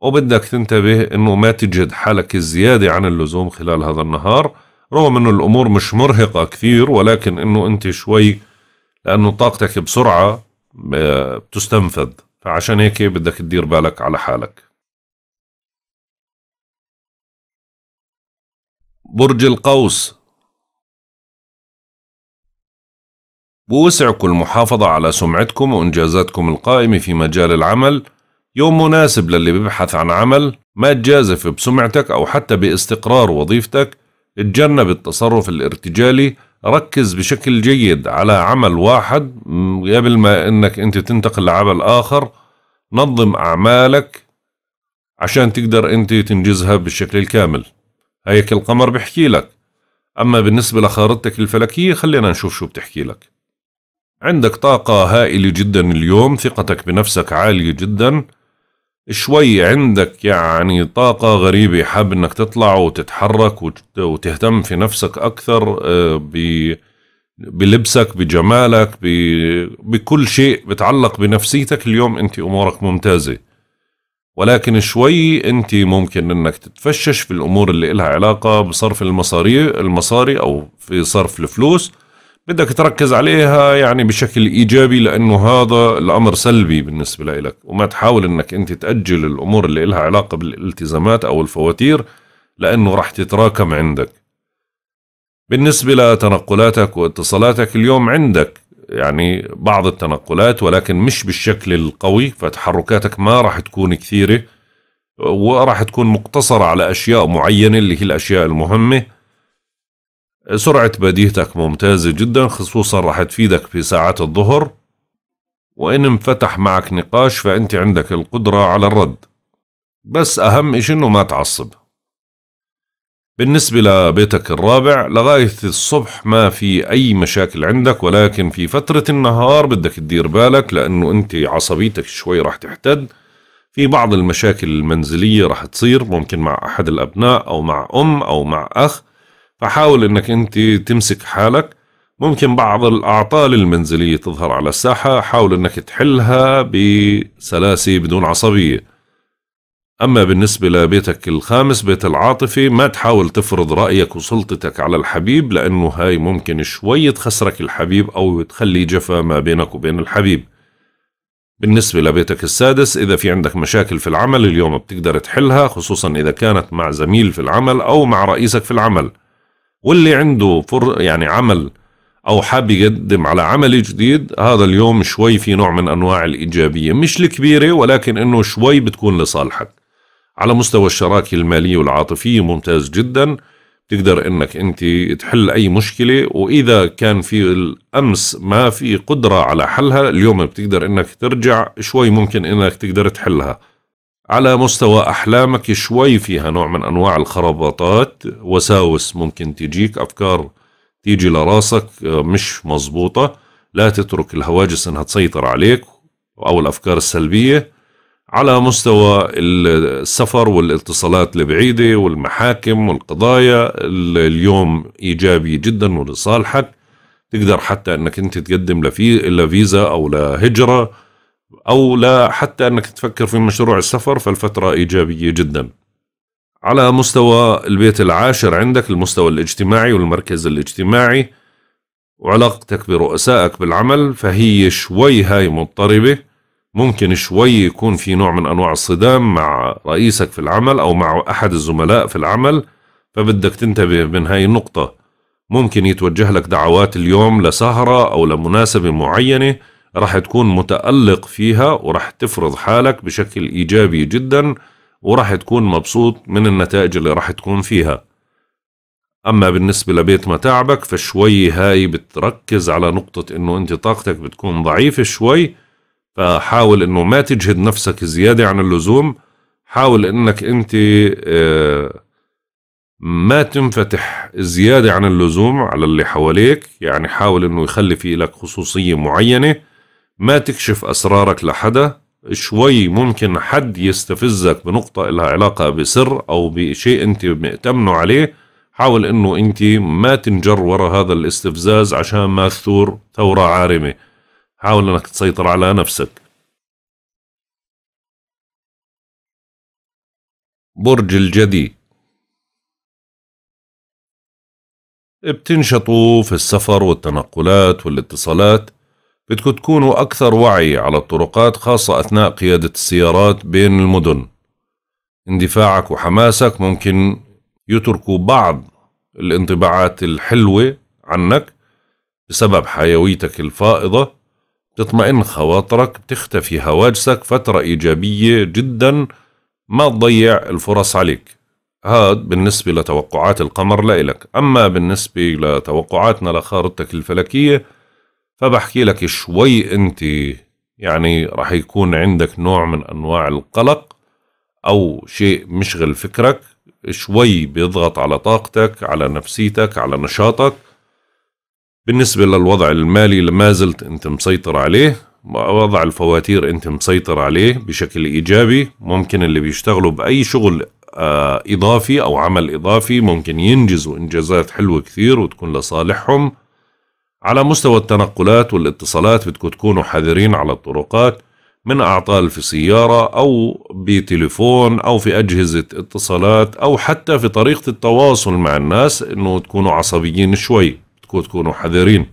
وبدك تنتبه انه ما تجهد حالك الزيادة عن اللزوم خلال هذا النهار رغم انه الامور مش مرهقة كثير ولكن انه انت شوي لانه طاقتك بسرعة آه، بتستنفذ فعشان هيك بدك تدير بالك على حالك برج القوس بوسعكم المحافظة على سمعتكم وإنجازاتكم القائمة في مجال العمل يوم مناسب للي بيبحث عن عمل ما تجازف بسمعتك أو حتى باستقرار وظيفتك اتجنب التصرف الارتجالي ركز بشكل جيد على عمل واحد قبل ما انك انت تنتقل لعمل اخر نظم اعمالك عشان تقدر انت تنجزها بالشكل الكامل هيك القمر بحكي لك اما بالنسبة لخارطتك الفلكية خلينا نشوف شو بتحكي لك عندك طاقة هائلة جدا اليوم ثقتك بنفسك عالية جدا شوي عندك يعني طاقة غريبة حاب انك تطلع وتتحرك وتهتم في نفسك اكثر آه، بلبسك بجمالك بكل شيء بتعلق بنفسيتك اليوم انت امورك ممتازة ولكن شوي انت ممكن انك تتفشش في الامور اللي لها علاقة بصرف المصاري المصاري او في صرف الفلوس بدك تركز عليها يعني بشكل ايجابي لانه هذا الامر سلبي بالنسبه لك وما تحاول انك انت تاجل الامور اللي لها علاقه بالالتزامات او الفواتير لانه راح تتراكم عندك بالنسبه لتنقلاتك واتصالاتك اليوم عندك يعني بعض التنقلات ولكن مش بالشكل القوي فتحركاتك ما راح تكون كثيره وراح تكون مقتصره على اشياء معينه اللي هي الاشياء المهمه سرعة بديهتك ممتازة جدا خصوصا راح تفيدك في ساعات الظهر وإن انفتح معك نقاش فأنت عندك القدرة على الرد بس أهم إشي إنه ما تعصب بالنسبة لبيتك الرابع لغاية الصبح ما في أي مشاكل عندك ولكن في فترة النهار بدك تدير بالك لأنه أنت عصبيتك شوي راح تحتد في بعض المشاكل المنزلية راح تصير ممكن مع أحد الأبناء أو مع أم أو مع أخ فحاول انك انت تمسك حالك ممكن بعض الاعطال المنزليه تظهر على الساحه حاول انك تحلها بسلاسه بدون عصبيه اما بالنسبه لبيتك الخامس بيت العاطفه ما تحاول تفرض رايك وسلطتك على الحبيب لانه هاي ممكن شوي تخسرك الحبيب او تخلي جفا ما بينك وبين الحبيب بالنسبة لبيتك السادس إذا في عندك مشاكل في العمل اليوم بتقدر تحلها خصوصا إذا كانت مع زميل في العمل أو مع رئيسك في العمل واللي عنده فر يعني عمل او حاب يقدم على عمل جديد هذا اليوم شوي في نوع من انواع الايجابيه مش الكبيره ولكن انه شوي بتكون لصالحك على مستوى الشراكه الماليه والعاطفيه ممتاز جدا تقدر انك انت تحل اي مشكله واذا كان في الامس ما في قدره على حلها اليوم بتقدر انك ترجع شوي ممكن انك تقدر تحلها على مستوى أحلامك شوي فيها نوع من أنواع الخربطات وساوس ممكن تجيك أفكار تيجي لراسك آه، مش مظبوطة لا تترك الهواجس أنها تسيطر عليك أو الأفكار السلبية على مستوى السفر والاتصالات البعيدة والمحاكم والقضايا اليوم إيجابي جدا ولصالحك تقدر حتى أنك أنت تقدم لفيزا أو لهجرة أو لا حتى أنك تفكر في مشروع السفر فالفترة إيجابية جدا على مستوى البيت العاشر عندك المستوى الاجتماعي والمركز الاجتماعي وعلاقتك برؤسائك بالعمل فهي شوي هاي مضطربة ممكن شوي يكون في نوع من أنواع الصدام مع رئيسك في العمل أو مع أحد الزملاء في العمل فبدك تنتبه من هاي النقطة ممكن يتوجه لك دعوات اليوم لسهرة أو لمناسبة معينة راح تكون متألق فيها وراح تفرض حالك بشكل إيجابي جدا وراح تكون مبسوط من النتائج اللي راح تكون فيها أما بالنسبة لبيت متاعبك فشوي هاي بتركز على نقطة إنه أنت طاقتك بتكون ضعيفة شوي فحاول إنه ما تجهد نفسك زيادة عن اللزوم حاول إنك أنت آه، ما تنفتح زيادة عن اللزوم على اللي حواليك يعني حاول إنه يخلي في لك خصوصية معينة ما تكشف أسرارك لحدا شوي ممكن حد يستفزك بنقطة إلها علاقة بسر أو بشيء أنت مأتمنه عليه حاول أنه أنت ما تنجر ورا هذا الاستفزاز عشان ما تثور ثورة عارمة حاول أنك تسيطر على نفسك برج الجدي بتنشطوا في السفر والتنقلات والاتصالات بدكم تكونوا أكثر وعي على الطرقات خاصة أثناء قيادة السيارات بين المدن اندفاعك وحماسك ممكن يتركوا بعض الانطباعات الحلوة عنك بسبب حيويتك الفائضة تطمئن خواطرك بتختفي هواجسك فترة إيجابية جدا ما تضيع الفرص عليك هاد بالنسبة لتوقعات القمر لإلك أما بالنسبة لتوقعاتنا لخارطتك الفلكية فبحكي لك شوي أنت يعني رح يكون عندك نوع من أنواع القلق أو شيء مشغل فكرك شوي بيضغط على طاقتك على نفسيتك على نشاطك بالنسبة للوضع المالي ما زلت أنت مسيطر عليه وضع الفواتير أنت مسيطر عليه بشكل إيجابي ممكن اللي بيشتغلوا بأي شغل آه، إضافي أو عمل إضافي ممكن ينجزوا إنجازات حلوة كثير وتكون لصالحهم على مستوى التنقلات والاتصالات بدكم تكونوا حذرين على الطرقات من أعطال في سيارة أو بتليفون أو في أجهزة اتصالات أو حتى في طريقة التواصل مع الناس إنه تكونوا عصبيين شوي بدكم تكونوا حذرين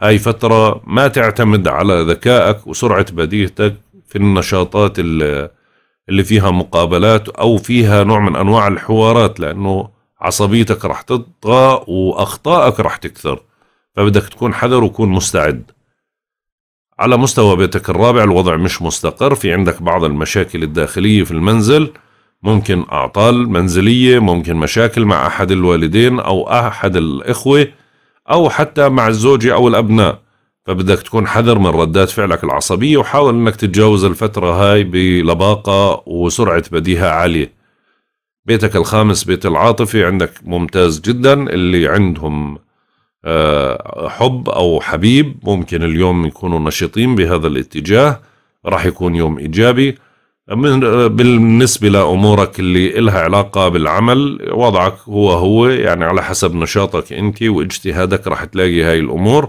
هاي فترة ما تعتمد على ذكائك وسرعة بديهتك في النشاطات اللي فيها مقابلات أو فيها نوع من أنواع الحوارات لأنه عصبيتك رح تطغى وأخطائك رح تكثر فبدك تكون حذر وكون مستعد على مستوى بيتك الرابع الوضع مش مستقر في عندك بعض المشاكل الداخلية في المنزل ممكن أعطال منزلية ممكن مشاكل مع أحد الوالدين أو أحد الإخوة أو حتى مع الزوجة أو الأبناء فبدك تكون حذر من ردات فعلك العصبية وحاول أنك تتجاوز الفترة هاي بلباقة وسرعة بديهة عالية بيتك الخامس بيت العاطفي عندك ممتاز جدا اللي عندهم حب أو حبيب ممكن اليوم يكونوا نشيطين بهذا الاتجاه راح يكون يوم إيجابي من بالنسبة لأمورك اللي إلها علاقة بالعمل وضعك هو هو يعني على حسب نشاطك أنت واجتهادك راح تلاقي هاي الأمور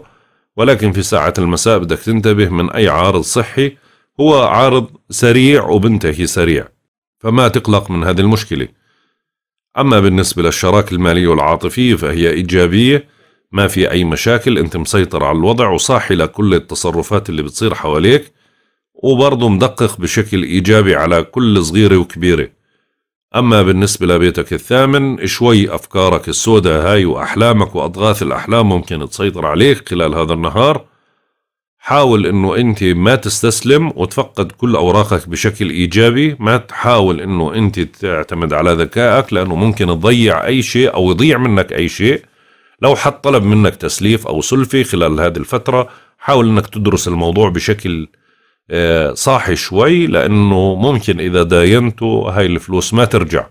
ولكن في ساعة المساء بدك تنتبه من أي عارض صحي هو عارض سريع وبنتهي سريع فما تقلق من هذه المشكلة أما بالنسبة للشراكة المالية والعاطفية فهي إيجابية ما في أي مشاكل أنت مسيطر على الوضع وصاحي لكل التصرفات اللي بتصير حواليك وبرضه مدقق بشكل إيجابي على كل صغيرة وكبيرة أما بالنسبة لبيتك الثامن شوي أفكارك السوداء هاي وأحلامك وأضغاث الأحلام ممكن تسيطر عليك خلال هذا النهار حاول أنه أنت ما تستسلم وتفقد كل أوراقك بشكل إيجابي ما تحاول أنه أنت تعتمد على ذكائك لأنه ممكن تضيع أي شيء أو يضيع منك أي شيء لو حد طلب منك تسليف أو سلفي خلال هذه الفترة حاول أنك تدرس الموضوع بشكل آه، صاحي شوي لأنه ممكن إذا داينته هاي الفلوس ما ترجع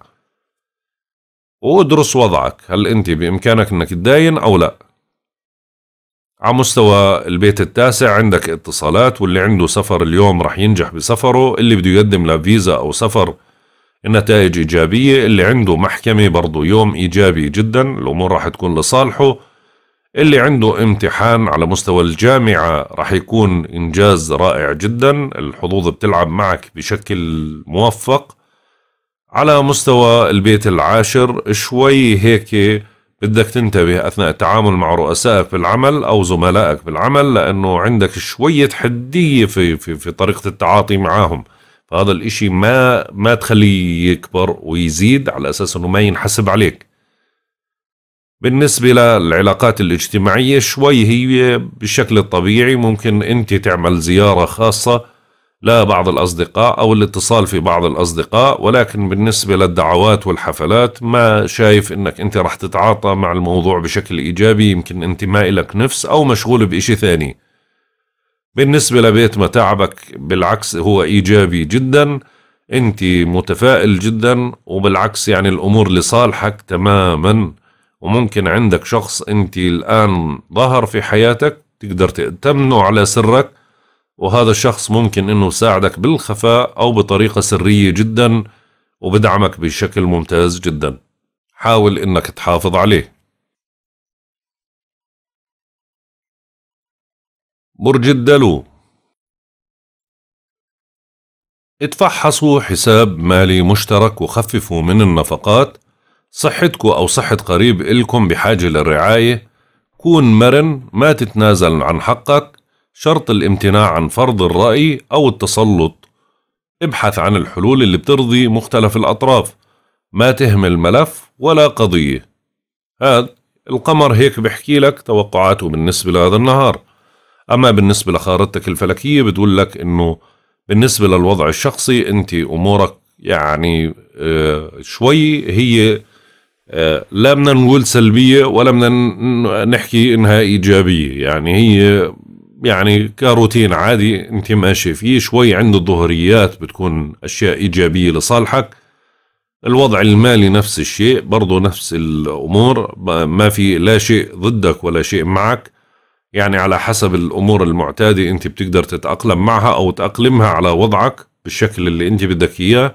وادرس وضعك هل أنت بإمكانك أنك تداين أو لا على مستوى البيت التاسع عندك اتصالات واللي عنده سفر اليوم رح ينجح بسفره اللي بده يقدم لفيزا أو سفر النتائج إيجابية اللي عنده محكمة برضه يوم إيجابي جدا الأمور راح تكون لصالحه اللي عنده امتحان على مستوى الجامعة راح يكون إنجاز رائع جدا الحظوظ بتلعب معك بشكل موفق على مستوى البيت العاشر شوي هيك بدك تنتبه أثناء التعامل مع رؤسائك بالعمل أو زملائك بالعمل لأنه عندك شوية حدية في, في, في طريقة التعاطي معهم فهذا الاشي ما ما تخليه يكبر ويزيد على اساس انه ما ينحسب عليك بالنسبة للعلاقات الاجتماعية شوي هي بالشكل الطبيعي ممكن انت تعمل زيارة خاصة لبعض الأصدقاء أو الاتصال في بعض الأصدقاء ولكن بالنسبة للدعوات والحفلات ما شايف أنك أنت رح تتعاطى مع الموضوع بشكل إيجابي يمكن أنت ما إلك نفس أو مشغول بإشي ثاني بالنسبة لبيت متاعبك بالعكس هو إيجابي جدا أنت متفائل جدا وبالعكس يعني الأمور لصالحك تماما وممكن عندك شخص أنت الآن ظهر في حياتك تقدر تأتمنه على سرك وهذا الشخص ممكن أنه يساعدك بالخفاء أو بطريقة سرية جدا وبدعمك بشكل ممتاز جدا حاول أنك تحافظ عليه برج الدلو اتفحصوا حساب مالي مشترك وخففوا من النفقات صحتكم أو صحة قريب إلكم بحاجة للرعاية كون مرن ما تتنازل عن حقك شرط الامتناع عن فرض الرأي أو التسلط ابحث عن الحلول اللي بترضي مختلف الأطراف ما تهمل ملف ولا قضية هذا القمر هيك بحكي لك توقعاته بالنسبة لهذا النهار أما بالنسبة لخارطتك الفلكية بتقول لك إنه بالنسبة للوضع الشخصي أنت أمورك يعني آه، شوي هي آه، لا بدنا نقول سلبية ولا بدنا نحكي إنها إيجابية يعني هي يعني كروتين عادي أنت ماشي فيه شوي عند الظهريات بتكون أشياء إيجابية لصالحك الوضع المالي نفس الشيء برضو نفس الأمور ما في لا شيء ضدك ولا شيء معك يعني على حسب الامور المعتاده انت بتقدر تتاقلم معها او تاقلمها على وضعك بالشكل اللي انت بدك اياه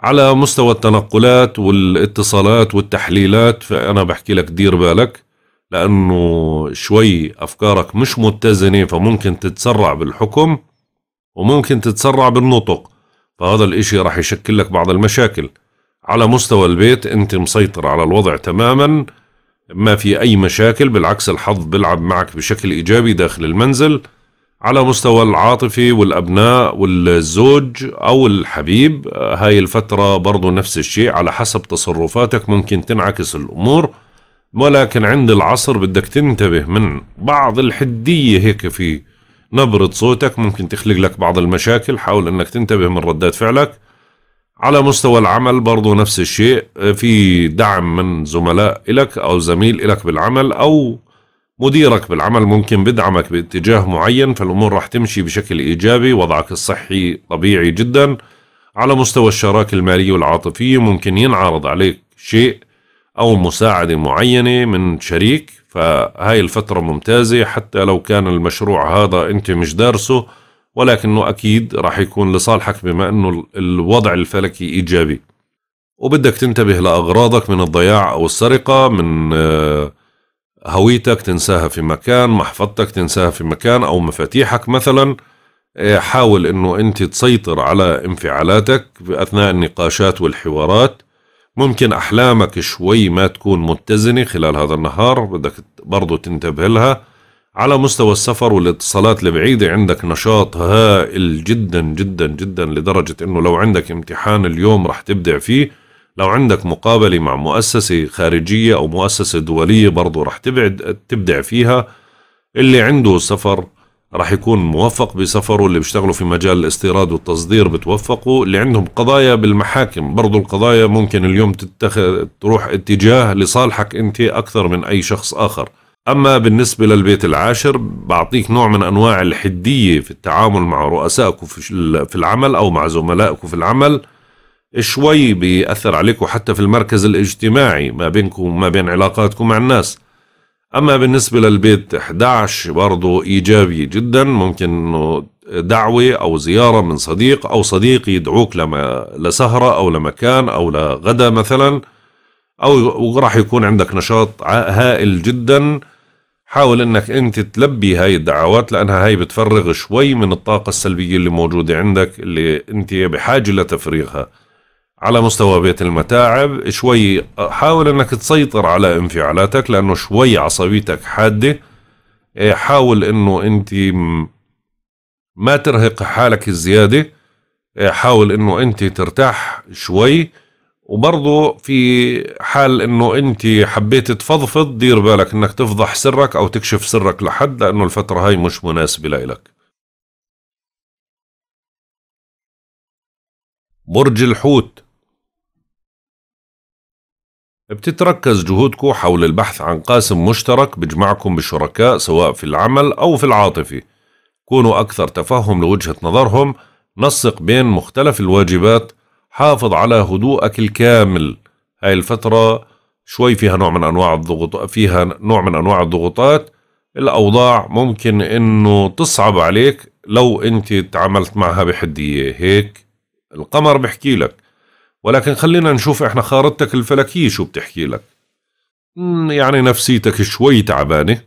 على مستوى التنقلات والاتصالات والتحليلات فانا بحكي لك دير بالك لانه شوي افكارك مش متزنه فممكن تتسرع بالحكم وممكن تتسرع بالنطق فهذا الاشي راح يشكل لك بعض المشاكل على مستوى البيت انت مسيطر على الوضع تماما ما في أي مشاكل بالعكس الحظ بيلعب معك بشكل إيجابي داخل المنزل على مستوى العاطفي والأبناء والزوج أو الحبيب هاي الفترة برضو نفس الشيء على حسب تصرفاتك ممكن تنعكس الأمور ولكن عند العصر بدك تنتبه من بعض الحدية هيك في نبرة صوتك ممكن تخلق لك بعض المشاكل حاول أنك تنتبه من ردات فعلك على مستوى العمل برضو نفس الشيء في دعم من زملاء إلك أو زميل إلك بالعمل أو مديرك بالعمل ممكن بدعمك باتجاه معين فالأمور راح تمشي بشكل إيجابي وضعك الصحي طبيعي جدا على مستوى الشراكة المالية والعاطفية ممكن ينعرض عليك شيء أو مساعدة معينة من شريك فهاي الفترة ممتازة حتى لو كان المشروع هذا أنت مش دارسه ولكنه أكيد راح يكون لصالحك بما أنه الوضع الفلكي إيجابي وبدك تنتبه لأغراضك من الضياع أو السرقة من آه، هويتك تنساها في مكان محفظتك تنساها في مكان أو مفاتيحك مثلا آه، حاول أنه أنت تسيطر على انفعالاتك أثناء النقاشات والحوارات ممكن أحلامك شوي ما تكون متزنة خلال هذا النهار بدك برضو تنتبه لها على مستوى السفر والاتصالات البعيدة عندك نشاط هائل جدا جدا جدا لدرجة انه لو عندك امتحان اليوم رح تبدع فيه لو عندك مقابلة مع مؤسسة خارجية او مؤسسة دولية برضو رح تبعد تبدع فيها اللي عنده سفر راح يكون موفق بسفره اللي بيشتغلوا في مجال الاستيراد والتصدير بتوفقوا اللي عندهم قضايا بالمحاكم برضو القضايا ممكن اليوم تتخذ تروح اتجاه لصالحك انت اكثر من اي شخص اخر أما بالنسبة للبيت العاشر بعطيك نوع من أنواع الحدية في التعامل مع رؤسائك في العمل أو مع زملائك في العمل شوي بيأثر عليك حتى في المركز الاجتماعي ما بينكم وما بين علاقاتكم مع الناس أما بالنسبة للبيت 11 برضو إيجابي جدا ممكن دعوة أو زيارة من صديق أو صديق يدعوك لما لسهرة أو لمكان أو لغدا مثلا أو راح يكون عندك نشاط هائل جداً حاول انك انت تلبي هاي الدعوات لانها هاي بتفرغ شوي من الطاقة السلبية اللي موجودة عندك اللي انت بحاجة لتفريغها على مستوى بيت المتاعب شوي حاول انك تسيطر على انفعالاتك لانه شوي عصبيتك حادة إيه، حاول انه انت ما ترهق حالك الزيادة إيه، حاول انه انت ترتاح شوي وبرضه في حال انه انت حبيت تفضفض دير بالك انك تفضح سرك او تكشف سرك لحد لانه الفترة هاي مش مناسبة لإلك برج الحوت بتتركز جهودكو حول البحث عن قاسم مشترك بجمعكم بشركاء سواء في العمل أو في العاطفة كونوا أكثر تفهم لوجهة نظرهم نسق بين مختلف الواجبات حافظ على هدوءك الكامل هاي الفترة شوي فيها نوع من أنواع الضغوط فيها نوع من أنواع الضغوطات الأوضاع ممكن إنه تصعب عليك لو أنت تعاملت معها بحدية هيك القمر بحكي لك ولكن خلينا نشوف إحنا خارطتك الفلكية شو بتحكي لك يعني نفسيتك شوي تعبانة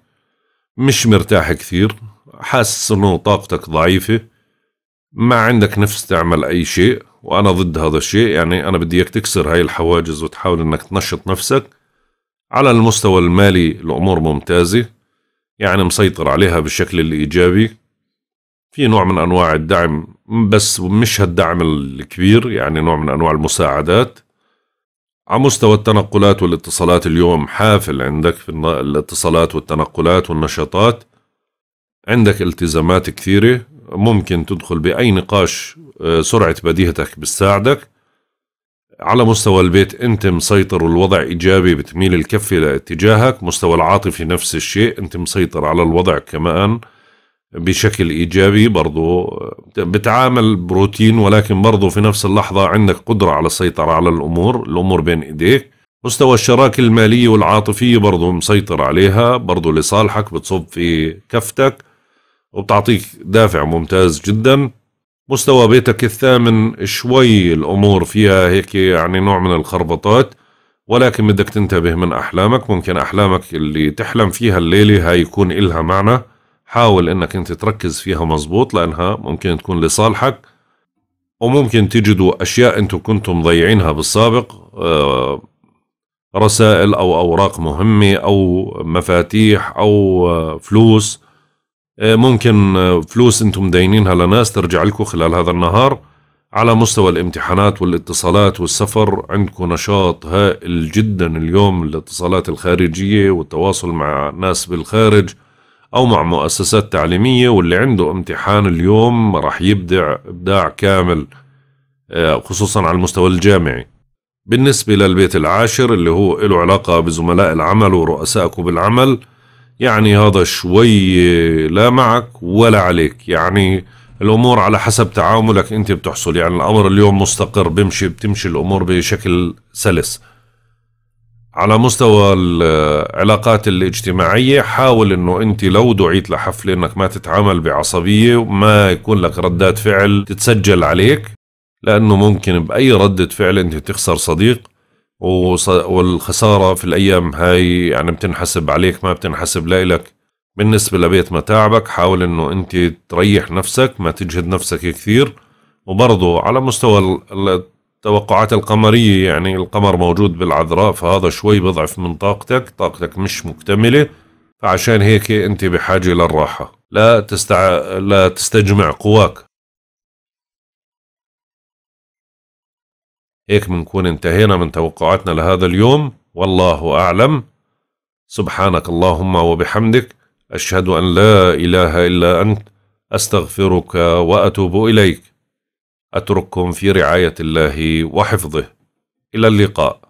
مش مرتاح كثير حاسس إنه طاقتك ضعيفة ما عندك نفس تعمل أي شيء وانا ضد هذا الشيء يعني انا بدي اياك تكسر هاي الحواجز وتحاول انك تنشط نفسك على المستوى المالي الامور ممتازه يعني مسيطر عليها بالشكل الايجابي في نوع من انواع الدعم بس مش هالدعم الكبير يعني نوع من انواع المساعدات على مستوى التنقلات والاتصالات اليوم حافل عندك في الاتصالات والتنقلات والنشاطات عندك التزامات كثيرة ممكن تدخل باي نقاش آه، سرعه بديهتك بتساعدك على مستوى البيت انت مسيطر والوضع ايجابي بتميل الكفه لاتجاهك مستوى العاطفي نفس الشيء انت مسيطر على الوضع كمان بشكل ايجابي برضو بتعامل بروتين ولكن برضو في نفس اللحظه عندك قدره على السيطره على الامور الامور بين ايديك مستوى الشراكه الماليه والعاطفيه برضو مسيطر عليها برضو لصالحك بتصب في كفتك وبتعطيك دافع ممتاز جدا مستوى بيتك الثامن شوي الأمور فيها هيك يعني نوع من الخربطات ولكن بدك تنتبه من أحلامك ممكن أحلامك اللي تحلم فيها الليلة هاي يكون إلها معنى حاول إنك أنت تركز فيها مزبوط لأنها ممكن تكون لصالحك وممكن تجدوا أشياء أنتم كنتم مضيعينها بالسابق آه، رسائل أو أوراق مهمة أو مفاتيح أو آه، فلوس آه، ممكن آه، فلوس انتم مدينينها لناس ترجع لكم خلال هذا النهار على مستوى الامتحانات والاتصالات والسفر عندكم نشاط هائل جدا اليوم الاتصالات الخارجية والتواصل مع ناس بالخارج أو مع مؤسسات تعليمية واللي عنده امتحان اليوم راح يبدع إبداع كامل آه، خصوصا على المستوى الجامعي بالنسبة للبيت العاشر اللي هو له علاقة بزملاء العمل ورؤسائكم بالعمل يعني هذا شوي لا معك ولا عليك يعني الامور على حسب تعاملك انت بتحصل يعني الامر اليوم مستقر بمشي بتمشي الامور بشكل سلس على مستوى العلاقات الاجتماعية حاول انه انت لو دعيت لحفلة انك ما تتعامل بعصبية وما يكون لك ردات فعل تتسجل عليك لانه ممكن باي ردة فعل انت تخسر صديق والخسارة في الأيام هاي يعني بتنحسب عليك ما بتنحسب لإلك بالنسبة لبيت متاعبك حاول إنه أنت تريح نفسك ما تجهد نفسك كثير وبرضه على مستوى التوقعات القمرية يعني القمر موجود بالعذراء فهذا شوي بضعف من طاقتك طاقتك مش مكتملة فعشان هيك أنت بحاجة للراحة لا, تستع... لا تستجمع قواك هيك بنكون انتهينا من توقعاتنا لهذا اليوم والله أعلم سبحانك اللهم وبحمدك أشهد أن لا إله إلا أنت أستغفرك وأتوب إليك أترككم في رعاية الله وحفظه إلى اللقاء